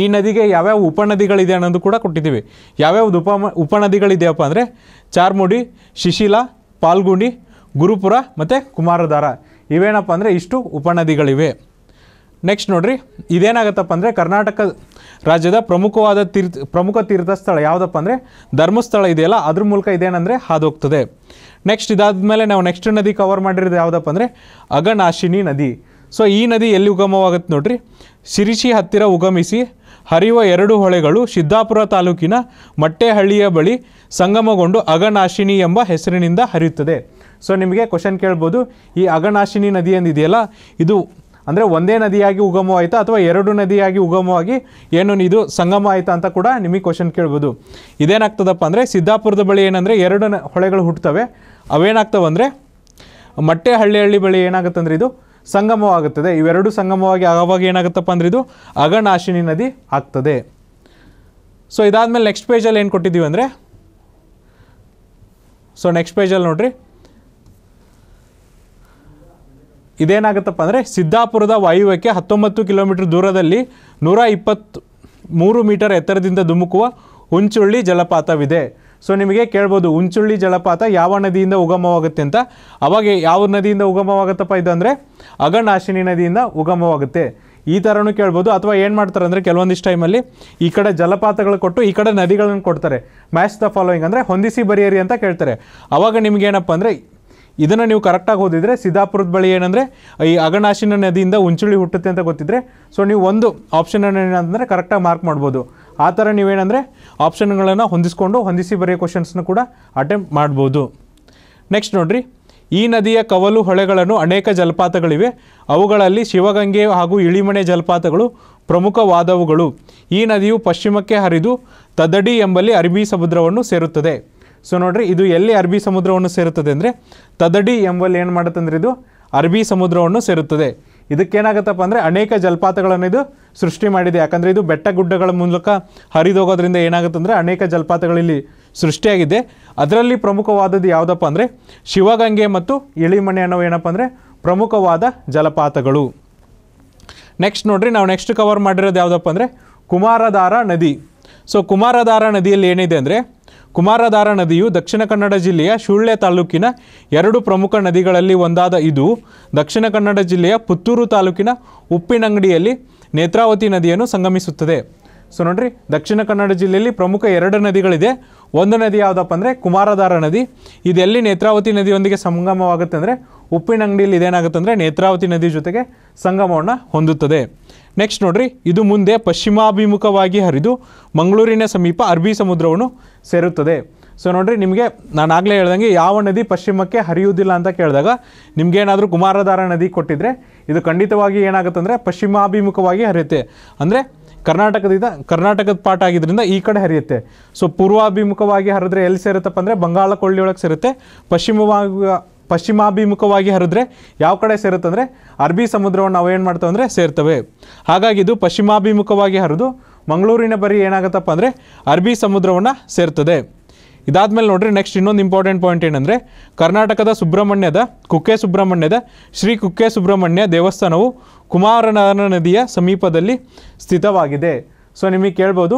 ಈ ನದಿಗೆ ಯಾವ್ಯಾವ ಉಪನದಿಗಳಿದೆ ಅನ್ನೋದು ಕೂಡ ಕೊಟ್ಟಿದ್ದೀವಿ ಯಾವ್ಯಾವ್ದು ಉಪ ಉಪನದಿಗಳಿದೆಯಪ್ಪ ಅಂದರೆ ಚಾರ್ಮುಡಿ ಶಿಶಿಲಾ ಪಾಲ್ಗುಂಡಿ ಗುರುಪುರ ಮತ್ತು ಕುಮಾರಧಾರ ಇವೇನಪ್ಪ ಅಂದರೆ ಇಷ್ಟು ಉಪನದಿಗಳಿವೆ ನೆಕ್ಸ್ಟ್ ನೋಡಿರಿ ಇದೇನಾಗತ್ತಪ್ಪ ಅಂದರೆ ಕರ್ನಾಟಕ ರಾಜ್ಯದ ಪ್ರಮುಖವಾದ ತೀರ್ಥ ಪ್ರಮುಖ ಸ್ಥಳ ಯಾವುದಪ್ಪ ಅಂದರೆ ಧರ್ಮಸ್ಥಳ ಇದೆಯಲ್ಲ ಅದ್ರ ಮೂಲಕ ಇದೇನಂದರೆ ಹಾದೋಗ್ತದೆ ನೆಕ್ಸ್ಟ್ ಇದಾದ ಮೇಲೆ ನಾವು ನೆಕ್ಸ್ಟ್ ನದಿ ಕವರ್ ಮಾಡಿರೋದು ಯಾವುದಪ್ಪ ಅಂದರೆ ಅಗನಾಶಿನಿ ನದಿ ಸೊ ಈ ನದಿ ಎಲ್ಲಿ ಉಗಮವಾಗುತ್ತೆ ನೋಡ್ರಿ ಶಿರಿಷಿ ಹತ್ತಿರ ಉಗಮಿಸಿ ಹರಿಯುವ ಎರಡು ಹೊಳೆಗಳು ಸಿದ್ದಾಪುರ ತಾಲೂಕಿನ ಮಟ್ಟೆಹಳ್ಳಿಯ ಬಳಿ ಸಂಗಮಗೊಂಡು ಅಗನಾಶಿನಿ ಎಂಬ ಹೆಸರಿನಿಂದ ಹರಿಯುತ್ತದೆ ಸೊ ನಿಮಗೆ ಕ್ವಶನ್ ಕೇಳ್ಬೋದು ಈ ಅಗನಾಶಿನಿ ನದಿ ಎಂದಿದೆಯಲ್ಲ ಇದು ಅಂದರೆ ಒಂದೇ ನದಿಯಾಗಿ ಉಗಮವಾಯಿತಾ ಅಥವಾ ಎರಡು ನದಿಯಾಗಿ ಉಗಮವಾಗಿ ಏನು ಇದು ಸಂಗಮ ಆಯಿತಾ ಅಂತ ಕೂಡ ನಿಮಗೆ ಕ್ವಶನ್ ಕೇಳ್ಬೋದು ಇದೇನಾಗ್ತದಪ್ಪ ಅಂದರೆ ಸಿದ್ದಾಪುರದ ಬಳಿ ಏನಂದರೆ ಎರಡು ಹೊಳೆಗಳು ಹುಟ್ಟುತ್ತವೆ ಅವೇನಾಗ್ತವೆ ಅಂದರೆ ಮಟ್ಟೆ ಹಳ್ಳಿ ಬಳಿ ಏನಾಗುತ್ತೆ ಅಂದರೆ ಇದು ಸಂಗಮವಾಗುತ್ತದೆ ಇವೆರಡು ಸಂಗಮವಾಗಿ ಆವಾಗ ಏನಾಗುತ್ತಪ್ಪ ಅಂದರೆ ಇದು ಅಗನಾಶಿನಿ ನದಿ ಆಗ್ತದೆ ಸೊ ಇದಾದಮೇಲೆ ನೆಕ್ಸ್ಟ್ ಪೇಜಲ್ಲಿ ಏನು ಕೊಟ್ಟಿದ್ದೀವಿ ಅಂದರೆ ಸೊ ನೆಕ್ಸ್ಟ್ ಪೇಜಲ್ಲಿ ನೋಡ್ರಿ ಇದೇನಾಗುತ್ತಪ್ಪ ಅಂದರೆ ಸಿದ್ದಾಪುರದ ವಾಯುವ್ಯಕ್ಕೆ ಹತ್ತೊಂಬತ್ತು ಕಿಲೋಮೀಟರ್ ದೂರದಲ್ಲಿ ನೂರ ಇಪ್ಪತ್ತು ಮೂರು ಮೀಟರ್ ಎತ್ತರದಿಂದ ಧುಮುಕುವ ಹುಂಚುಳ್ಳಿ ಜಲಪಾತವಿದೆ ಸೊ ನಿಮಗೆ ಕೇಳ್ಬೋದು ಉಂಚುಳ್ಳಿ ಜಲಪಾತ ಯಾವ ನದಿಯಿಂದ ಉಗಮವಾಗುತ್ತೆ ಅಂತ ಅವಾಗ ಯಾವ ನದಿಯಿಂದ ಉಗಮವಾಗುತ್ತಪ್ಪ ಇದು ಅಂದರೆ ಅಗಣಾಶಿನಿ ನದಿಯಿಂದ ಉಗಮವಾಗುತ್ತೆ ಈ ಥರನೂ ಕೇಳ್ಬೋದು ಅಥವಾ ಏನು ಮಾಡ್ತಾರೆ ಅಂದರೆ ಕೆಲವೊಂದಿಷ್ಟು ಟೈಮಲ್ಲಿ ಈ ಕಡೆ ಜಲಪಾತಗಳು ಕೊಟ್ಟು ಈ ಕಡೆ ನದಿಗಳನ್ನು ಕೊಡ್ತಾರೆ ಮ್ಯಾಚ್ ದ ಫಾಲೋಯಿಂಗ್ ಅಂದರೆ ಹೊಂದಿಸಿ ಬರೆಯಿರಿ ಅಂತ ಕೇಳ್ತಾರೆ ಆವಾಗ ನಿಮಗೇನಪ್ಪ ಅಂದರೆ ಇದನ್ನು ನೀವು ಕರೆಕ್ಟಾಗಿ ಓದಿದರೆ ಸಿದ್ದಾಪುರದ ಬಳಿ ಏನಂದರೆ ಈ ಅಗಣಾಶಿನ ನದಿಯಿಂದ ಉಂಚುಳಿ ಹುಟ್ಟುತ್ತೆ ಅಂತ ಗೊತ್ತಿದ್ರೆ ಸೊ ನೀವು ಒಂದು ಆಪ್ಷನನ್ನು ಏನಂತಂದರೆ ಕರೆಕ್ಟಾಗಿ ಮಾರ್ಕ್ ಮಾಡ್ಬೋದು ಆ ಥರ ನೀವೇನಂದರೆ ಆಪ್ಷನ್ಗಳನ್ನು ಹೊಂದಿಸ್ಕೊಂಡು ಹೊಂದಿಸಿ ಬರೆಯೋ ಕ್ವಶನ್ಸ್ನ ಕೂಡ ಅಟೆಂಪ್ಟ್ ಮಾಡ್ಬೋದು ನೆಕ್ಸ್ಟ್ ನೋಡ್ರಿ ಈ ನದಿಯ ಕವಲು ಹೊಳೆಗಳನ್ನು ಅನೇಕ ಜಲಪಾತಗಳಿವೆ ಅವುಗಳಲ್ಲಿ ಶಿವಗಂಗೆ ಹಾಗೂ ಇಳಿಮಣೆ ಜಲಪಾತಗಳು ಪ್ರಮುಖವಾದವುಗಳು ಈ ನದಿಯು ಪಶ್ಚಿಮಕ್ಕೆ ಹರಿದು ತದಡಿ ಎಂಬಲ್ಲಿ ಅರಬಿ ಸಮುದ್ರವನ್ನು ಸೇರುತ್ತದೆ ಸೊ ನೋಡ್ರಿ ಇದು ಎಲ್ಲಿ ಅರಬಿ ಸಮುದ್ರವನ್ನು ಸೇರುತ್ತದೆ ಅಂದರೆ ತದಡಿ ಎಂಬಲ್ಲಿ ಏನು ಮಾಡುತ್ತಂದ್ರೆ ಇದು ಅರಬಿ ಸಮುದ್ರವನ್ನು ಸೇರುತ್ತದೆ ಇದಕ್ಕೇನಾಗತ್ತಪ್ಪ ಅಂದರೆ ಅನೇಕ ಜಲಪಾತಗಳನ್ನು ಇದು ಸೃಷ್ಟಿ ಮಾಡಿದೆ ಯಾಕಂದರೆ ಇದು ಬೆಟ್ಟ ಗುಡ್ಡಗಳ ಮೂಲಕ ಹರಿದೋಗೋದ್ರಿಂದ ಅಂದರೆ ಅನೇಕ ಜಲಪಾತಗಳಲ್ಲಿ ಸೃಷ್ಟಿಯಾಗಿದೆ ಅದರಲ್ಲಿ ಪ್ರಮುಖವಾದದ್ದು ಯಾವುದಪ್ಪ ಅಂದರೆ ಶಿವಗಂಗೆ ಮತ್ತು ಇಳಿಮಣೆ ಅನ್ನೋ ಏನಪ್ಪ ಅಂದರೆ ಪ್ರಮುಖವಾದ ಜಲಪಾತಗಳು ನೆಕ್ಸ್ಟ್ ನೋಡ್ರಿ ನಾವು ನೆಕ್ಸ್ಟ್ ಕವರ್ ಮಾಡಿರೋದು ಯಾವುದಪ್ಪ ಅಂದರೆ ಕುಮಾರಧಾರ ನದಿ ಸೊ ಕುಮಾರಧಾರ ನದಿಯಲ್ಲಿ ಏನಿದೆ ಅಂದರೆ ಕುಮಾರಧಾರ ನದಿಯು ದಕ್ಷಿಣ ಕನ್ನಡ ಜಿಲ್ಲೆಯ ಶುಳ್ಳೆ ತಾಲೂಕಿನ ಎರಡು ಪ್ರಮುಖ ನದಿಗಳಲ್ಲಿ ಒಂದಾದ ಇದು ದಕ್ಷಿಣ ಕನ್ನಡ ಜಿಲ್ಲೆಯ ಪುತ್ತೂರು ತಾಲೂಕಿನ ಉಪ್ಪಿನಂಗಡಿಯಲ್ಲಿ ನೇತ್ರಾವತಿ ನದಿಯನ್ನು ಸಂಗಮಿಸುತ್ತದೆ ಸೊ ನೋಡ್ರಿ ದಕ್ಷಿಣ ಕನ್ನಡ ಜಿಲ್ಲೆಯಲ್ಲಿ ಪ್ರಮುಖ ಎರಡು ನದಿಗಳಿದೆ ಒಂದು ನದಿ ಯಾವುದಪ್ಪ ಅಂದರೆ ಕುಮಾರಧಾರ ನದಿ ಇದೆಲ್ಲಿ ನೇತ್ರಾವತಿ ನದಿಯೊಂದಿಗೆ ಸಂಗಮವಾಗುತ್ತೆ ಅಂದರೆ ಅಂಗಡಿಯಲ್ಲಿ ಇದೇನಾಗುತ್ತೆ ಅಂದರೆ ನೇತ್ರಾವತಿ ನದಿ ಜೊತೆಗೆ ಸಂಗಮವನ್ನು ಹೊಂದುತ್ತದೆ ನೆಕ್ಸ್ಟ್ ನೋಡ್ರಿ ಇದು ಮುಂದೆ ಪಶ್ಚಿಮಾಭಿಮುಖವಾಗಿ ಹರಿದು ಮಂಗಳೂರಿನ ಸಮೀಪ ಅರಬಿ ಸಮುದ್ರವನ್ನು ಸೇರುತ್ತದೆ ಸೊ ನೋಡ್ರಿ ನಿಮಗೆ ನಾನು ಆಗಲೇ ಹೇಳ್ದಂಗೆ ಯಾವ ನದಿ ಪಶ್ಚಿಮಕ್ಕೆ ಹರಿಯುವುದಿಲ್ಲ ಅಂತ ಕೇಳಿದಾಗ ನಿಮಗೇನಾದರೂ ಕುಮಾರಧಾರ ನದಿ ಕೊಟ್ಟಿದ್ರೆ ಇದು ಖಂಡಿತವಾಗಿ ಏನಾಗುತ್ತೆ ಅಂದರೆ ಪಶ್ಚಿಮಾಭಿಮುಖವಾಗಿ ಹರಿಯುತ್ತೆ ಅಂದರೆ ಕರ್ನಾಟಕದಿಂದ ಕರ್ನಾಟಕದ ಪಾಠ ಆಗಿದ್ದರಿಂದ ಈ ಕಡೆ ಹರಿಯುತ್ತೆ ಸೊ ಪೂರ್ವಾಭಿಮುಖವಾಗಿ ಹರಿದ್ರೆ ಎಲ್ಲಿ ಸೇರುತ್ತಪ್ಪ ಅಂದರೆ ಬಂಗಾಳ ಕೊಳ್ಳಿಯೊಳಗೆ ಸೇರುತ್ತೆ ಪಶ್ಚಿಮವಾಗಿ ಪಶ್ಚಿಮಾಭಿಮುಖವಾಗಿ ಹರಿದ್ರೆ ಯಾವ ಕಡೆ ಸೇರುತ್ತೆ ಅಂದರೆ ಅರಬ್ಬಿ ಸಮುದ್ರವನ್ನು ಏನು ಮಾಡ್ತೇವೆ ಅಂದರೆ ಸೇರ್ತವೆ ಹಾಗಾಗಿ ಇದು ಪಶ್ಚಿಮಾಭಿಮುಖವಾಗಿ ಹರಿದು ಮಂಗಳೂರಿನ ಬರಿ ಏನಾಗುತ್ತಪ್ಪ ಅಂದರೆ ಅರಬಿ ಸಮುದ್ರವನ್ನು ಸೇರ್ತದೆ ಇದಾದಮೇಲೆ ನೋಡ್ರಿ ನೆಕ್ಸ್ಟ್ ಇನ್ನೊಂದು ಇಂಪಾರ್ಟೆಂಟ್ ಪಾಯಿಂಟ್ ಏನಂದರೆ ಕರ್ನಾಟಕದ ಸುಬ್ರಹ್ಮಣ್ಯದ ಕುಕ್ಕೆ ಸುಬ್ರಹ್ಮಣ್ಯದ ಶ್ರೀ ಕುಕ್ಕೆ ಸುಬ್ರಹ್ಮಣ್ಯ ದೇವಸ್ಥಾನವು ಕುಮಾರನಾರ ನದಿಯ ಸಮೀಪದಲ್ಲಿ ಸ್ಥಿತವಾಗಿದೆ ಸೊ ನಿಮಗೆ ಕೇಳ್ಬೋದು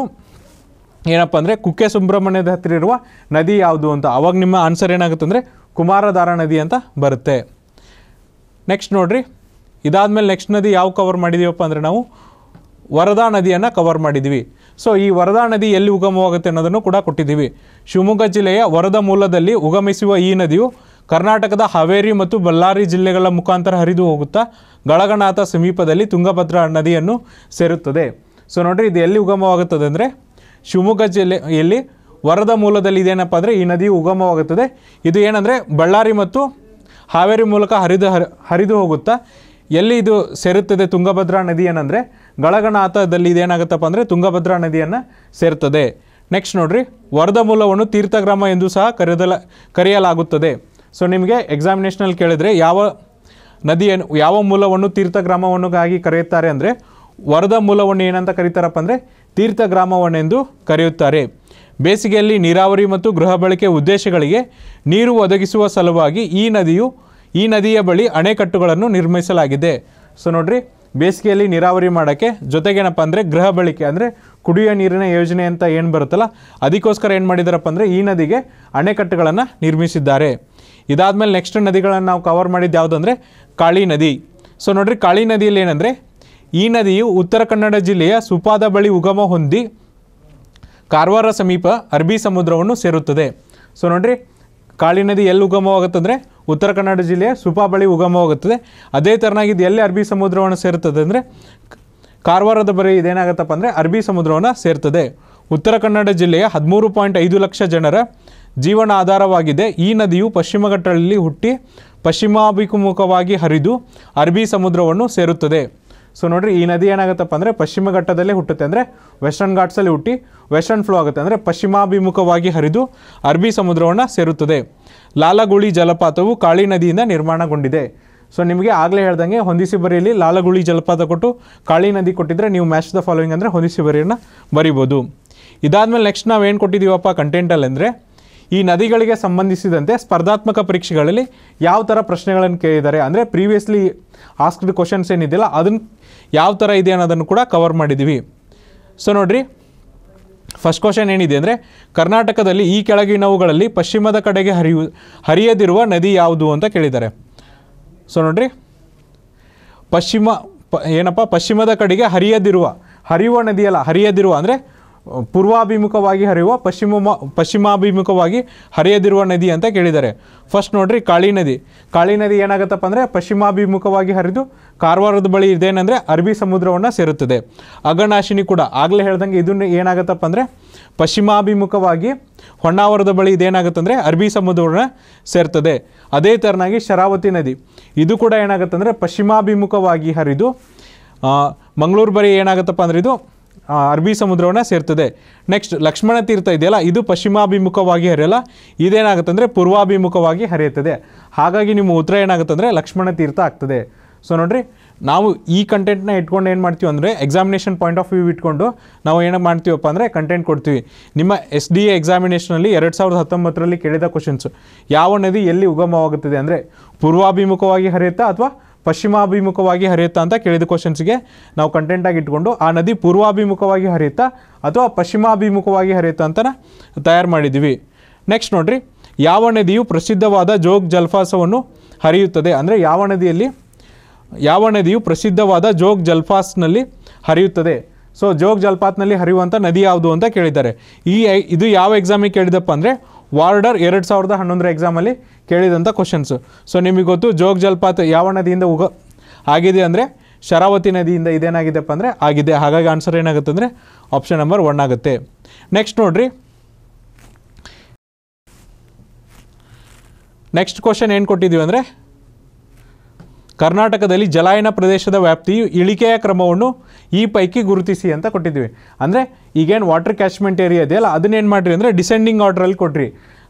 ಏನಪ್ಪ ಅಂದರೆ ಕುಕ್ಕೆ ಸುಬ್ರಹ್ಮಣ್ಯದ ಹತ್ತಿರ ಇರುವ ನದಿ ಯಾವುದು ಅಂತ ಆವಾಗ ನಿಮ್ಮ ಆನ್ಸರ್ ಏನಾಗುತ್ತೆ ಅಂದರೆ ಕುಮಾರಧಾರ ನದಿ ಅಂತ ಬರುತ್ತೆ ನೆಕ್ಸ್ಟ್ ನೋಡಿರಿ ಇದಾದಮೇಲೆ ನೆಕ್ಸ್ಟ್ ನದಿ ಯಾವ ಕವರ್ ಮಾಡಿದೀವಪ್ಪ ಅಂದರೆ ನಾವು ವರದಾ ನದಿಯನ್ನು ಕವರ್ ಮಾಡಿದ್ವಿ ಸೊ ಈ ವರದಾ ನದಿ ಎಲ್ಲಿ ಉಗಮವಾಗುತ್ತೆ ಅನ್ನೋದನ್ನು ಕೂಡ ಕೊಟ್ಟಿದ್ದೀವಿ ಶಿವಮೊಗ್ಗ ಜಿಲ್ಲೆಯ ವರದ ಮೂಲದಲ್ಲಿ ಉಗಮಿಸುವ ಈ ನದಿಯು ಕರ್ನಾಟಕದ ಹಾವೇರಿ ಮತ್ತು ಬಳ್ಳಾರಿ ಜಿಲ್ಲೆಗಳ ಮುಖಾಂತರ ಹರಿದು ಹೋಗುತ್ತಾ ಗಳಗನಾಥ ಸಮೀಪದಲ್ಲಿ ತುಂಗಭದ್ರಾ ನದಿಯನ್ನು ಸೇರುತ್ತದೆ ಸೊ ನೋಡ್ರಿ ಇದು ಎಲ್ಲಿ ಉಗಮವಾಗುತ್ತದೆ ಅಂದರೆ ಶಿವಮೊಗ್ಗ ಜಿಲ್ಲೆಯಲ್ಲಿ ವರದ ಮೂಲದಲ್ಲಿ ಇದೇನಪ್ಪ ಅಂದರೆ ಈ ನದಿಯು ಉಗಮವಾಗುತ್ತದೆ ಇದು ಏನಂದರೆ ಬಳ್ಳಾರಿ ಮತ್ತು ಹಾವೇರಿ ಮೂಲಕ ಹರಿದು ಹರಿದು ಹೋಗುತ್ತಾ ಎಲ್ಲಿ ಇದು ಸೇರುತ್ತದೆ ತುಂಗಭದ್ರಾ ನದಿ ಏನಂದರೆ ಗಳಗಣಾತದಲ್ಲಿ ಇದೇನಾಗುತ್ತಪ್ಪ ಅಂದರೆ ತುಂಗಭದ್ರಾ ನದಿಯನ್ನು ಸೇರ್ತದೆ ನೆಕ್ಸ್ಟ್ ನೋಡ್ರಿ ಮೂಲವನ್ನು ತೀರ್ಥಗ್ರಾಮ ಎಂದು ಸಹ ಕರೆದಲ ಕರೆಯಲಾಗುತ್ತದೆ ಸೊ ನಿಮಗೆ ಎಕ್ಸಾಮಿನೇಷನಲ್ಲಿ ಕೇಳಿದರೆ ಯಾವ ನದಿಯನ್ನು ಯಾವ ಮೂಲವನ್ನು ತೀರ್ಥಗ್ರಾಮವನ್ನುಗಾಗಿ ಕರೆಯುತ್ತಾರೆ ಅಂದರೆ ವರದ ಮೂಲವನ್ನು ಏನಂತ ಕರೀತಾರಪ್ಪ ಅಂದರೆ ತೀರ್ಥಗ್ರಾಮವನ್ನೆಂದು ಕರೆಯುತ್ತಾರೆ ಬೇಸಿಗೆಯಲ್ಲಿ ನೀರಾವರಿ ಮತ್ತು ಗೃಹ ಬಳಕೆ ಉದ್ದೇಶಗಳಿಗೆ ನೀರು ಒದಗಿಸುವ ಸಲುವಾಗಿ ಈ ನದಿಯು ಈ ನದಿಯ ಬಳಿ ಅಣೆಕಟ್ಟುಗಳನ್ನು ನಿರ್ಮಿಸಲಾಗಿದೆ ಸೊ ನೋಡ್ರಿ ಬೇಸಿಗೆಯಲ್ಲಿ ನೀರಾವರಿ ಮಾಡೋಕ್ಕೆ ಜೊತೆಗೇನಪ್ಪ ಅಂದರೆ ಗೃಹ ಬಳಕೆ ಅಂದರೆ ಕುಡಿಯುವ ನೀರಿನ ಯೋಜನೆ ಅಂತ ಏನು ಬರುತ್ತಲ್ಲ ಅದಕ್ಕೋಸ್ಕರ ಏನು ಮಾಡಿದಾರಪ್ಪ ಅಂದರೆ ಈ ನದಿಗೆ ಅಣೆಕಟ್ಟುಗಳನ್ನು ನಿರ್ಮಿಸಿದ್ದಾರೆ ಇದಾದಮೇಲೆ ನೆಕ್ಸ್ಟ್ ನದಿಗಳನ್ನು ನಾವು ಕವರ್ ಮಾಡಿದ್ದು ಯಾವುದಂದರೆ ಕಾಳಿ ನದಿ ಸೊ ನೋಡಿರಿ ಕಾಳಿ ನದಿಯಲ್ಲಿ ಏನಂದರೆ ಈ ನದಿಯು ಉತ್ತರ ಕನ್ನಡ ಜಿಲ್ಲೆಯ ಸುಪಾದ ಬಳಿ ಉಗಮ ಹೊಂದಿ ಕಾರವಾರ ಸಮೀಪ ಅರಬಿ ಸಮುದ್ರವನ್ನು ಸೇರುತ್ತದೆ ಸೊ ನೋಡಿರಿ ಕಾಳಿ ನದಿ ಎಲ್ಲಿ ಉಗಮವಾಗುತ್ತಂದರೆ ಉತ್ತರ ಕನ್ನಡ ಜಿಲ್ಲೆಯ ಸುಪಾ ಬಳಿ ಉಗಮವಾಗುತ್ತದೆ ಅದೇ ಇದು ಎಲ್ಲಿ ಅರಬಿ ಸಮುದ್ರವನ್ನು ಸೇರುತ್ತದೆ ಅಂದರೆ ಕಾರವಾರದ ಬರಿ ಇದೇನಾಗುತ್ತಪ್ಪ ಅಂದರೆ ಅರಬಿ ಸಮುದ್ರವನ್ನು ಸೇರ್ತದೆ ಉತ್ತರ ಕನ್ನಡ ಜಿಲ್ಲೆಯ ಹದಿಮೂರು ಪಾಯಿಂಟ್ ಐದು ಲಕ್ಷ ಜನರ ಜೀವನ ಆಧಾರವಾಗಿದೆ ಈ ನದಿಯು ಪಶ್ಚಿಮಘಟ್ಟದಲ್ಲಿ ಹುಟ್ಟಿ ಪಶ್ಚಿಮಾಭಿಮುಖವಾಗಿ ಹರಿದು ಅರಬಿ ಸಮುದ್ರವನ್ನು ಸೇರುತ್ತದೆ ಸೊ ನೋಡಿರಿ ಈ ನದಿ ಏನಾಗುತ್ತಪ್ಪ ಅಂದರೆ ಪಶ್ಚಿಮ ಘಟ್ಟದಲ್ಲೇ ಹುಟ್ಟುತ್ತೆ ಅಂದರೆ ವೆಸ್ಟರ್ನ್ ಘಾಟ್ಸಲ್ಲಿ ಹುಟ್ಟಿ ವೆಸ್ಟರ್ನ್ ಫ್ಲೋ ಆಗುತ್ತೆ ಅಂದರೆ ಪಶ್ಚಿಮಾಭಿಮುಖವಾಗಿ ಹರಿದು ಅರಬಿ ಸಮುದ್ರವನ್ನು ಸೇರುತ್ತದೆ ಲಾಲಗುಳಿ ಜಲಪಾತವು ಕಾಳಿ ನದಿಯಿಂದ ನಿರ್ಮಾಣಗೊಂಡಿದೆ ಸೊ ನಿಮಗೆ ಆಗಲೇ ಹೇಳ್ದಂಗೆ ಹೊಂದಿಸಿ ಬರೆಯಲ್ಲಿ ಲಾಲಗುಳಿ ಜಲಪಾತ ಕೊಟ್ಟು ಕಾಳಿ ನದಿ ಕೊಟ್ಟಿದ್ರೆ ನೀವು ಮ್ಯಾಚ್ ದ ಫಾಲೋವಿಂಗ್ ಅಂದರೆ ಹೊಂದಿಸಿ ಬರೆಯನ್ನು ಬರಿಬೋದು ಇದಾದಮೇಲೆ ನೆಕ್ಸ್ಟ್ ನಾವು ಏನು ಕೊಟ್ಟಿದ್ದೀವಪ್ಪ ಕಂಟೆಂಟಲ್ಲಿ ಅಂದರೆ ಈ ನದಿಗಳಿಗೆ ಸಂಬಂಧಿಸಿದಂತೆ ಸ್ಪರ್ಧಾತ್ಮಕ ಪರೀಕ್ಷೆಗಳಲ್ಲಿ ಯಾವ ಥರ ಪ್ರಶ್ನೆಗಳನ್ನು ಕೇಳಿದ್ದಾರೆ ಅಂದರೆ ಪ್ರೀವಿಯಸ್ಲಿ ಆಸ್ಕ್ಡ್ ಕ್ವಶನ್ಸ್ ಏನಿದೆಯಲ್ಲ ಅದನ್ನು ಯಾವ ಥರ ಇದೆ ಅನ್ನೋದನ್ನು ಕೂಡ ಕವರ್ ಮಾಡಿದ್ದೀವಿ ಸೊ ನೋಡ್ರಿ ಫಸ್ಟ್ ಕ್ವಶನ್ ಏನಿದೆ ಅಂದರೆ ಕರ್ನಾಟಕದಲ್ಲಿ ಈ ಕೆಳಗಿನವುಗಳಲ್ಲಿ ಪಶ್ಚಿಮದ ಕಡೆಗೆ ಹರಿಯು ಹರಿಯದಿರುವ ನದಿ ಯಾವುದು ಅಂತ ಕೇಳಿದ್ದಾರೆ ಸೊ ನೋಡ್ರಿ ಪಶ್ಚಿಮ ಪ ಏನಪ್ಪ ಪಶ್ಚಿಮದ ಕಡೆಗೆ ಹರಿಯದಿರುವ ಹರಿಯುವ ನದಿಯಲ್ಲ ಹರಿಯದಿರುವ ಅಂದರೆ ಪೂರ್ವಾಭಿಮುಖವಾಗಿ ಹರಿಯುವ ಪಶ್ಚಿಮ ಪಶ್ಚಿಮಾಭಿಮುಖವಾಗಿ ಹರಿಯದಿರುವ ನದಿ ಅಂತ ಕೇಳಿದ್ದಾರೆ ಫಸ್ಟ್ ನೋಡ್ರಿ ಕಾಳಿ ನದಿ ಕಾಳಿ ನದಿ ಏನಾಗತ್ತಪ್ಪ ಅಂದರೆ ಪಶ್ಚಿಮಾಭಿಮುಖವಾಗಿ ಹರಿದು ಕಾರವಾರದ ಬಳಿ ಇದೇನೆಂದರೆ ಅರಬಿ ಸಮುದ್ರವನ್ನು ಸೇರುತ್ತದೆ ಅಗಣಾಶಿನಿ ಕೂಡ ಆಗಲೇ ಹೇಳ್ದಂಗೆ ಇದನ್ನು ಏನಾಗತ್ತಪ್ಪ ಅಂದರೆ ಪಶ್ಚಿಮಾಭಿಮುಖವಾಗಿ ಹೊನ್ನಾವರದ ಬಳಿ ಇದೇನಾಗುತ್ತಂದರೆ ಅರಬಿ ಸಮುದ್ರವನ್ನು ಸೇರ್ತದೆ ಅದೇ ಥರನಾಗಿ ಶರಾವತಿ ನದಿ ಇದು ಕೂಡ ಏನಾಗುತ್ತಂದರೆ ಪಶ್ಚಿಮಾಭಿಮುಖವಾಗಿ ಹರಿದು ಮಂಗಳೂರು ಬರೀ ಏನಾಗುತ್ತಪ್ಪ ಅಂದರೆ ಇದು ಅರಬಿ ಸಮುದ್ರವನ್ನು ಸೇರ್ತದೆ ನೆಕ್ಸ್ಟ್ ಲಕ್ಷ್ಮಣ ತೀರ್ಥ ಇದೆಯಲ್ಲ ಇದು ಪಶ್ಚಿಮಾಭಿಮುಖವಾಗಿ ಹರಿಯಲ್ಲ ಇದೇನಾಗುತ್ತಂದರೆ ಪೂರ್ವಾಭಿಮುಖವಾಗಿ ಹರಿಯುತ್ತದೆ ಹಾಗಾಗಿ ನಿಮ್ಮ ಉತ್ತರ ಏನಾಗುತ್ತಂದರೆ ಲಕ್ಷ್ಮಣ ತೀರ್ಥ ಆಗ್ತದೆ ಸೊ ನೋಡಿರಿ ನಾವು ಈ ಕಂಟೆಂಟ್ನ ಇಟ್ಕೊಂಡು ಏನು ಮಾಡ್ತೀವಿ ಅಂದರೆ ಎಕ್ಸಾಮಿನೇಷನ್ ಪಾಯಿಂಟ್ ಆಫ್ ವ್ಯೂ ಇಟ್ಕೊಂಡು ನಾವು ಏನು ಮಾಡ್ತೀವಪ್ಪ ಅಂದರೆ ಕಂಟೆಂಟ್ ಕೊಡ್ತೀವಿ ನಿಮ್ಮ ಎಸ್ ಡಿ ಎ ಎಕ್ಸಾಮಿನೇಷನಲ್ಲಿ ಎರಡು ಸಾವಿರದ ಹತ್ತೊಂಬತ್ತರಲ್ಲಿ ಕೇಳಿದ ಕ್ವಶನ್ಸು ಯಾವ ನದಿ ಎಲ್ಲಿ ಉಗಮವಾಗುತ್ತದೆ ಅಂದರೆ ಪೂರ್ವಾಭಿಮುಖವಾಗಿ ಹರಿಯುತ್ತಾ ಅಥವಾ ಪಶ್ಚಿಮಾಭಿಮುಖವಾಗಿ ಹರಿಯುತ್ತಾ ಅಂತ ಕೇಳಿದ ಕ್ವಶನ್ಸ್ಗೆ ನಾವು ಕಂಟೆಂಟಾಗಿ ಇಟ್ಕೊಂಡು ಆ ನದಿ ಪೂರ್ವಾಭಿಮುಖವಾಗಿ ಹರಿಯುತ್ತಾ ಅಥವಾ ಪಶ್ಚಿಮಾಭಿಮುಖವಾಗಿ ಹರಿಯುತ್ತಾ ಅಂತ ತಯಾರು ಮಾಡಿದ್ದೀವಿ ನೆಕ್ಸ್ಟ್ ನೋಡ್ರಿ ಯಾವ ನದಿಯು ಪ್ರಸಿದ್ಧವಾದ ಜೋಗ್ ಜಲ್ಫಾಸವನ್ನು ಹರಿಯುತ್ತದೆ ಅಂದರೆ ಯಾವ ನದಿಯಲ್ಲಿ ಯಾವ ನದಿಯು ಪ್ರಸಿದ್ಧವಾದ ಜೋಗ್ ಜಲ್ಫಾಸ್ನಲ್ಲಿ ಹರಿಯುತ್ತದೆ ಸೊ ಜೋಗ್ ಜಲ್ಪಾತ್ನಲ್ಲಿ ಹರಿಯುವಂಥ ನದಿ ಯಾವುದು ಅಂತ ಕೇಳಿದ್ದಾರೆ ಈ ಇದು ಯಾವ ಎಕ್ಸಾಮಿಗೆ ಕೇಳಿದಪ್ಪ ಅಂದರೆ ವಾರ್ಡರ್ ಎರಡು ಸಾವಿರದ ಹನ್ನೊಂದರ ಎಕ್ಸಾಮಲ್ಲಿ ಕೇಳಿದಂಥ ಕ್ವಶನ್ಸು ಸೊ ನಿಮಗೆ ಗೊತ್ತು ಜೋಗ ಜಲಪಾತ ಯಾವ ನದಿಯಿಂದ ಉಗ ಆಗಿದೆ ಅಂದರೆ ಶರಾವತಿ ನದಿಯಿಂದ ಇದೇನಾಗಿದೆಪ್ಪ ಅಂದರೆ ಆಗಿದೆ ಹಾಗಾಗಿ ಆನ್ಸರ್ ಏನಾಗುತ್ತೆ ಅಂದರೆ ಆಪ್ಷನ್ ನಂಬರ್ ಒನ್ ಆಗುತ್ತೆ ನೆಕ್ಸ್ಟ್ ನೋಡಿರಿ ನೆಕ್ಸ್ಟ್ ಕ್ವಶನ್ ಏನು ಕೊಟ್ಟಿದ್ದೀವಿ ಅಂದರೆ ಕರ್ನಾಟಕದಲ್ಲಿ ಜಲಾಯನ ಪ್ರದೇಶದ ವ್ಯಾಪ್ತಿಯು ಇಳಿಕೆಯ ಕ್ರಮವನ್ನು ಈ ಪೈಕಿ ಗುರುತಿಸಿ ಅಂತ ಕೊಟ್ಟಿದ್ದೀವಿ ಅಂದರೆ ಈಗೇನು ವಾಟರ್ ಕ್ಯಾಚ್ಮೆಂಟ್ ಏರಿಯಾ ಇದೆಯಲ್ಲ ಅದನ್ನೇನು ಮಾಡಿರಿ ಅಂದರೆ ಡಿಸೆಂಡಿಂಗ್ ಆರ್ಡ್ರಲ್ಲಿ ಕೊಡ್ರಿ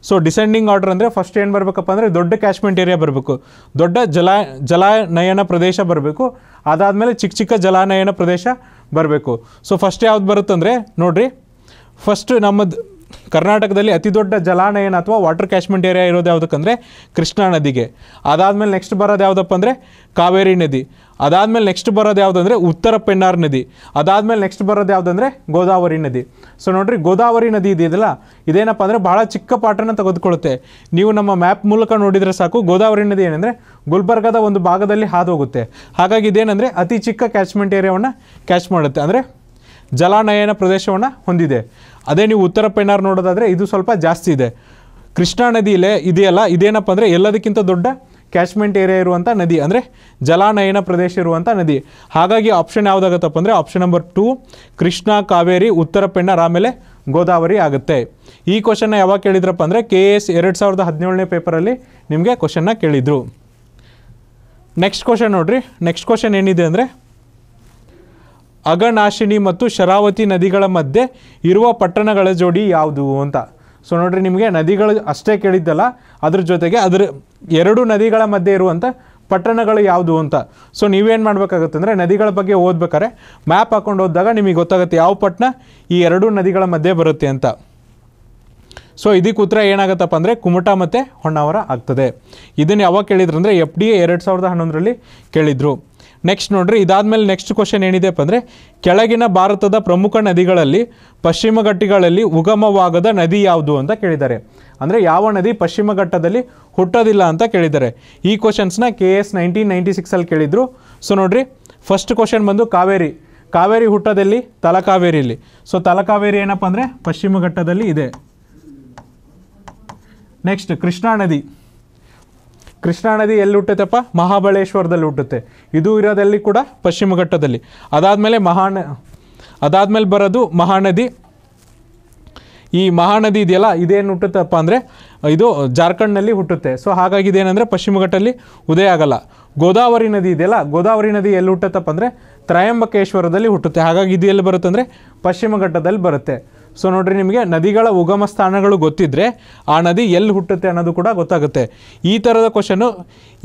ಸೊ ಡಿಸೆಂಡಿಂಗ್ ಆರ್ಡರ್ ಅಂದರೆ ಫಸ್ಟ್ ಏನು ಬರಬೇಕಪ್ಪ ಅಂದರೆ ದೊಡ್ಡ ಕ್ಯಾಚ್ಮೆಂಟ್ ಏರಿಯಾ ಬರಬೇಕು ದೊಡ್ಡ ಜಲ ಜಲಾನಯನ ಪ್ರದೇಶ ಬರಬೇಕು ಅದಾದಮೇಲೆ ಚಿಕ್ಕ ಚಿಕ್ಕ ಜಲಾನಯನ ಪ್ರದೇಶ ಬರಬೇಕು ಸೊ ಫಸ್ಟ್ ಯಾವ್ದು ಬರುತ್ತಂದರೆ ನೋಡಿರಿ ಫಸ್ಟ್ ನಮ್ಮದು ಕರ್ನಾಟಕದಲ್ಲಿ ಅತಿ ದೊಡ್ಡ ಜಲಾನಯನ ಅಥವಾ ವಾಟರ್ ಕ್ಯಾಶ್ಮೆಂಟ್ ಏರಿಯಾ ಇರೋದು ಯಾವುದಕ್ಕಂದರೆ ಕೃಷ್ಣಾ ನದಿಗೆ ಅದಾದಮೇಲೆ ನೆಕ್ಸ್ಟ್ ಬರೋದು ಯಾವುದಪ್ಪ ಅಂದರೆ ಕಾವೇರಿ ನದಿ ಅದಾದಮೇಲೆ ನೆಕ್ಸ್ಟ್ ಬರೋದು ಯಾವುದಂದರೆ ಉತ್ತರ ಪೆನ್ನಾರ್ ನದಿ ಅದಾದಮೇಲೆ ನೆಕ್ಸ್ಟ್ ಬರೋದು ಯಾವುದಂದರೆ ಗೋದಾವರಿ ನದಿ ಸೊ ನೋಡಿರಿ ಗೋದಾವರಿ ನದಿ ಇದೆಯಲ್ಲ ಇದೇನಪ್ಪ ಅಂದರೆ ಭಾಳ ಚಿಕ್ಕ ಪಾಠನ ತೆಗೆದುಕೊಳ್ಳುತ್ತೆ ನೀವು ನಮ್ಮ ಮ್ಯಾಪ್ ಮೂಲಕ ನೋಡಿದರೆ ಸಾಕು ಗೋದಾವರಿ ನದಿ ಏನಂದರೆ ಗುಲ್ಬರ್ಗದ ಒಂದು ಭಾಗದಲ್ಲಿ ಹಾದು ಹೋಗುತ್ತೆ ಹಾಗಾಗಿ ಇದೇನಂದರೆ ಅತಿ ಚಿಕ್ಕ ಕ್ಯಾಚ್ಮೆಂಟ್ ಏರಿಯಾವನ್ನು ಕ್ಯಾಚ್ ಮಾಡುತ್ತೆ ಅಂದರೆ ಜಲಾನಯನ ಪ್ರದೇಶವನ್ನು ಹೊಂದಿದೆ ಅದೇ ನೀವು ಉತ್ತರ ಪೆನ್ನಾರ್ ನೋಡೋದಾದರೆ ಇದು ಸ್ವಲ್ಪ ಜಾಸ್ತಿ ಇದೆ ಕೃಷ್ಣಾ ನದಿಯಲ್ಲೇ ಇದೆಯಲ್ಲ ಇದೇನಪ್ಪ ಅಂದರೆ ಎಲ್ಲದಕ್ಕಿಂತ ದೊಡ್ಡ ಕ್ಯಾಚ್ಮೆಂಟ್ ಏರಿಯಾ ಇರುವಂಥ ನದಿ ಅಂದರೆ ಜಲಾನಯನ ಪ್ರದೇಶ ಇರುವಂಥ ನದಿ ಹಾಗಾಗಿ ಆಪ್ಷನ್ ಯಾವುದಾಗತ್ತಪ್ಪ ಅಂದರೆ option number two Krishna Kaveri Uttara Pennar ಆಮೇಲೆ ಗೋದಾವರಿ ಆಗುತ್ತೆ ಈ ಕ್ವಶನ್ನ ಯಾವಾಗ ಕೇಳಿದ್ರಪ್ಪ ಅಂದರೆ ಕೆ ಎಸ್ ಎರಡು ಸಾವಿರದ ಹದಿನೇಳನೇ ಪೇಪರಲ್ಲಿ ನಿಮಗೆ ಕ್ವಶನ್ನ ಕೇಳಿದರು ನೆಕ್ಸ್ಟ್ ಕ್ವಶನ್ ನೋಡಿರಿ ನೆಕ್ಸ್ಟ್ ಕ್ವಶನ್ ಏನಿದೆ ಅಂದರೆ ಅಗನಾಶಿನಿ ಮತ್ತು ಶರಾವತಿ ನದಿಗಳ ಮಧ್ಯೆ ಇರುವ ಪಟ್ಟಣಗಳ ಜೋಡಿ ಯಾವುದು ಅಂತ ಸೊ ನೋಡ್ರಿ ನಿಮಗೆ ನದಿಗಳು ಅಷ್ಟೇ ಕೇಳಿದ್ದಲ್ಲ ಅದ್ರ ಜೊತೆಗೆ ಅದ್ರ ಎರಡು ನದಿಗಳ ಮಧ್ಯೆ ಇರುವಂಥ ಪಟ್ಟಣಗಳು ಯಾವುದು ಅಂತ ಸೊ ನೀವೇನು ಮಾಡಬೇಕಾಗುತ್ತೆ ಅಂದರೆ ನದಿಗಳ ಬಗ್ಗೆ ಓದ್ಬೇಕಾರೆ ಮ್ಯಾಪ್ ಹಾಕೊಂಡು ಹೋದಾಗ ನಿಮಗೆ ಗೊತ್ತಾಗುತ್ತೆ ಯಾವ ಪಟ್ಟಣ ಈ ಎರಡೂ ನದಿಗಳ ಮಧ್ಯೆ ಬರುತ್ತೆ ಅಂತ ಸೊ ಇದಕ್ಕೆ ಉತ್ತರ ಏನಾಗುತ್ತಪ್ಪ ಅಂದರೆ ಕುಮಟಾ ಮತ್ತು ಹೊನ್ನಾವರ ಆಗ್ತದೆ ಇದನ್ನು ಯಾವಾಗ ಕೇಳಿದ್ರು ಅಂದರೆ ಎಫ್ ಡಿ ಎ ಎರಡು ಸಾವಿರದ ಹನ್ನೊಂದರಲ್ಲಿ ಕೇಳಿದರು ನೆಕ್ಸ್ಟ್ ನೋಡ್ರಿ ಇದಾದಮೇಲೆ ನೆಕ್ಸ್ಟ್ ಕ್ವಶನ್ ಏನಿದೆ ಅಂದರೆ ಕೆಳಗಿನ ಭಾರತದ ಪ್ರಮುಖ ನದಿಗಳಲ್ಲಿ ಪಶ್ಚಿಮ ಘಟ್ಟಗಳಲ್ಲಿ ಉಗಮವಾಗದ ನದಿ ಯಾವುದು ಅಂತ ಕೇಳಿದ್ದಾರೆ ಅಂದರೆ ಯಾವ ನದಿ ಪಶ್ಚಿಮ ಘಟ್ಟದಲ್ಲಿ ಹುಟ್ಟೋದಿಲ್ಲ ಅಂತ ಕೇಳಿದ್ದಾರೆ ಈ ಕ್ವಶನ್ಸ್ನ ಕೆ ಎಸ್ ನೈನ್ಟೀನ್ ನೈಂಟಿ ಸಿಕ್ಸಲ್ಲಿ ಕೇಳಿದರು ಸೊ ನೋಡಿರಿ ಫಸ್ಟ್ ಕ್ವಶನ್ ಬಂದು ಕಾವೇರಿ ಕಾವೇರಿ ಹುಟ್ಟದಲ್ಲಿ ತಲಕಾವೇರಿಯಲ್ಲಿ ಸೊ ತಲಕಾವೇರಿ ಏನಪ್ಪ ಅಂದರೆ ಪಶ್ಚಿಮ ಘಟ್ಟದಲ್ಲಿ ಇದೆ ನೆಕ್ಸ್ಟ್ ಕೃಷ್ಣಾ ನದಿ ಕೃಷ್ಣಾ ನದಿ ಎಲ್ಲಿ ಹುಟ್ಟುತ್ತಪ್ಪ ಮಹಾಬಳೇಶ್ವರದಲ್ಲಿ ಹುಟ್ಟುತ್ತೆ ಇದು ಇರೋದಲ್ಲಿ ಕೂಡ ಪಶ್ಚಿಮ ಘಟ್ಟದಲ್ಲಿ ಅದಾದಮೇಲೆ ಅದಾದ ಅದಾದಮೇಲೆ ಬರೋದು ಮಹಾನದಿ ಈ ಮಹಾನದಿ ಇದೆಯಲ್ಲ ಇದೇನು ಹುಟ್ಟುತ್ತಪ್ಪ ಅಂದರೆ ಇದು ಜಾರ್ಖಂಡ್ನಲ್ಲಿ ಹುಟ್ಟುತ್ತೆ ಸೊ ಹಾಗಾಗಿ ಇದೇನಂದರೆ ಪಶ್ಚಿಮ ಘಟ್ಟಲ್ಲಿ ಉದಯ ಆಗಲ್ಲ ಗೋದಾವರಿ ನದಿ ಇದೆಯಲ್ಲ ಗೋದಾವರಿ ನದಿ ಎಲ್ಲಿ ಹುಟ್ಟುತ್ತಪ್ಪ ಅಂದರೆ ತ್ರಯಂಬಕೇಶ್ವರದಲ್ಲಿ ಹುಟ್ಟುತ್ತೆ ಹಾಗಾಗಿ ಇದು ಎಲ್ಲಿ ಬರುತ್ತೆ ಅಂದರೆ ಪಶ್ಚಿಮ ಘಟ್ಟದಲ್ಲಿ ಬರುತ್ತೆ ಸೊ ನೋಡ್ರಿ ನಿಮಗೆ ನದಿಗಳ ಉಗಮ ಸ್ಥಾನಗಳು ಗೊತ್ತಿದ್ದರೆ ಆ ನದಿ ಎಲ್ಲಿ ಹುಟ್ಟುತ್ತೆ ಅನ್ನೋದು ಕೂಡ ಗೊತ್ತಾಗುತ್ತೆ ಈ ಥರದ ಕ್ವಶನು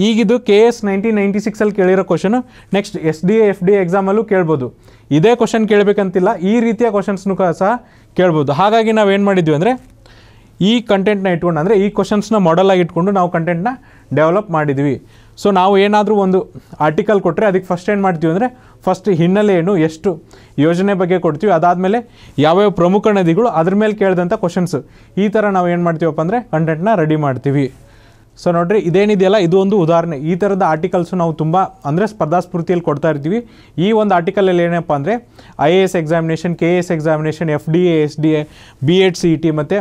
ಈಗಿದು ಕೆ ಎಸ್ ನೈನ್ಟೀನ್ ನೈಂಟಿ ಸಿಕ್ಸಲ್ಲಿ ಕೇಳಿರೋ question next S D F D ಎಕ್ಸಾಮಲ್ಲೂ ಕೇಳ್ಬೋದು ಇದೇ ಕ್ವಶನ್ ಕೇಳಬೇಕಂತಿಲ್ಲ ಈ ರೀತಿಯ ಕ್ವಶನ್ಸ್ನು ಸಹ ಕೇಳ್ಬೋದು ಹಾಗಾಗಿ ನಾವು ಏನು ಮಾಡಿದ್ವಿ ಅಂದರೆ ಈ ಕಂಟೆಂಟ್ನ ಇಟ್ಕೊಂಡು ಅಂದರೆ ಈ ಕ್ವಶನ್ಸ್ನ ಮಾಡೆಲಾಗಿ ಇಟ್ಕೊಂಡು ನಾವು ಕಂಟೆಂಟ್ನ ಡೆವಲಪ್ ಮಾಡಿದ್ವಿ ಸೊ ನಾವು ಏನಾದರೂ ಒಂದು ಆರ್ಟಿಕಲ್ ಕೊಟ್ಟರೆ ಅದಕ್ಕೆ ಫಸ್ಟ್ ಏನು ಮಾಡ್ತೀವಿ ಅಂದರೆ ಫಸ್ಟ್ ಹಿನ್ನೆಲೆ ಏನು ಎಷ್ಟು ಯೋಜನೆ ಬಗ್ಗೆ ಕೊಡ್ತೀವಿ ಅದಾದಮೇಲೆ ಯಾವ್ಯಾವ ಪ್ರಮುಖ ನದಿಗಳು ಅದ್ರ ಮೇಲೆ ಕೇಳಿದಂಥ ಕ್ವಶನ್ಸು ಈ ಥರ ನಾವು ಏನು ಮಾಡ್ತೀವಪ್ಪ ಅಂದರೆ ಕಂಟೆಂಟ್ನ ರೆಡಿ ಮಾಡ್ತೀವಿ ಸೊ ನೋಡಿರಿ ಇದೇನಿದೆಯಲ್ಲ ಇದು ಒಂದು ಉದಾಹರಣೆ ಈ ಥರದ ಆರ್ಟಿಕಲ್ಸು ನಾವು ತುಂಬ ಅಂದರೆ ಸ್ಪರ್ಧಾಸ್ಫೂರ್ತಿಯಲ್ಲಿ ಕೊಡ್ತಾ ಇರ್ತೀವಿ ಈ ಒಂದು ಆರ್ಟಿಕಲಲ್ಲಿ ಏನಪ್ಪ ಅಂದರೆ I A S examination K A S examination F D A S D A B Ed C E T ಮತ್ತು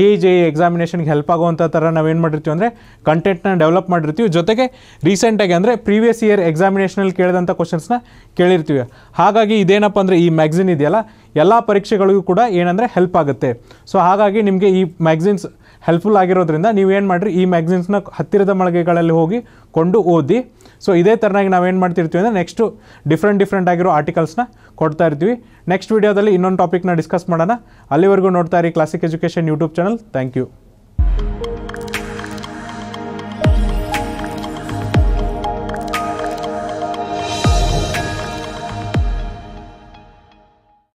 ಎ ಜೆ ಎಕ್ಸಾಮಿನೇಷನ್ಗೆ ಹೆಲ್ಪ್ ಆಗುವಂಥ ಥರ ನಾವೇನು ಮಾಡಿರ್ತೀವಿ ಅಂದರೆ ಕಂಟೆಂಟ್ನ ಡೆವಲಪ್ ಮಾಡಿರ್ತೀವಿ ಜೊತೆಗೆ ರೀಸೆಂಟಾಗಿ ಅಂದರೆ ಪ್ರೀವಿಯಸ್ ಇಯರ್ ಎಕ್ಸಾಮಿನೇಷನಲ್ಲಿ ಕೇಳಿದಂಥ ಕ್ವಶನ್ಸ್ನ ಕೇಳಿರ್ತೀವಿ ಹಾಗಾಗಿ ಇದೇನಪ್ಪ ಅಂದರೆ ಈ ಮ್ಯಾಗ್ಝಿನ್ ಇದೆಯಲ್ಲ ಎಲ್ಲ ಪರೀಕ್ಷೆಗಳಿಗೂ ಕೂಡ ಏನಂದರೆ ಹೆಲ್ಪ್ ಆಗುತ್ತೆ ಸೊ ಹಾಗಾಗಿ ನಿಮಗೆ ಈ ಮ್ಯಾಗ್ಝಿನ್ಸ್ ಹೆಲ್ಪ್ಫುಲ್ ಆಗಿರೋದ್ರಿಂದ ನೀವೇನು ಮಾಡಿರಿ ಈ ಮ್ಯಾಗ್ಝಿನ್ಸ್ನ ಹತ್ತಿರದ ಮಳಿಗೆಗಳಲ್ಲಿ ಹೋಗಿ ಕೊಂಡು ಓದಿ ಸೊ ಇದೇ ಥರನಾಗಿ ನಾವೇನು ಮಾಡ್ತಿರ್ತೀವಿ ಅಂದರೆ ನೆಕ್ಸ್ಟು ಡಿಫ್ರೆಂಟ್ ಡಿಫ್ರೆಂಟ್ ಆಗಿರೋ ಆರ್ಟಿಕಲ್ಸ್ನ ಕೊಡ್ತಾ ಇರ್ತೀವಿ ನೆಕ್ಸ್ಟ್ ವೀಡಿಯೋದಲ್ಲಿ ಇನ್ನೊಂದು ಟಾಪಿಕ್ನ ಡಿಸ್ಕಸ್ ಮಾಡೋಣ ಅಲ್ಲಿವರೆಗೂ ನೋಡ್ತಾ ಇರಿ classic education YouTube channel thank you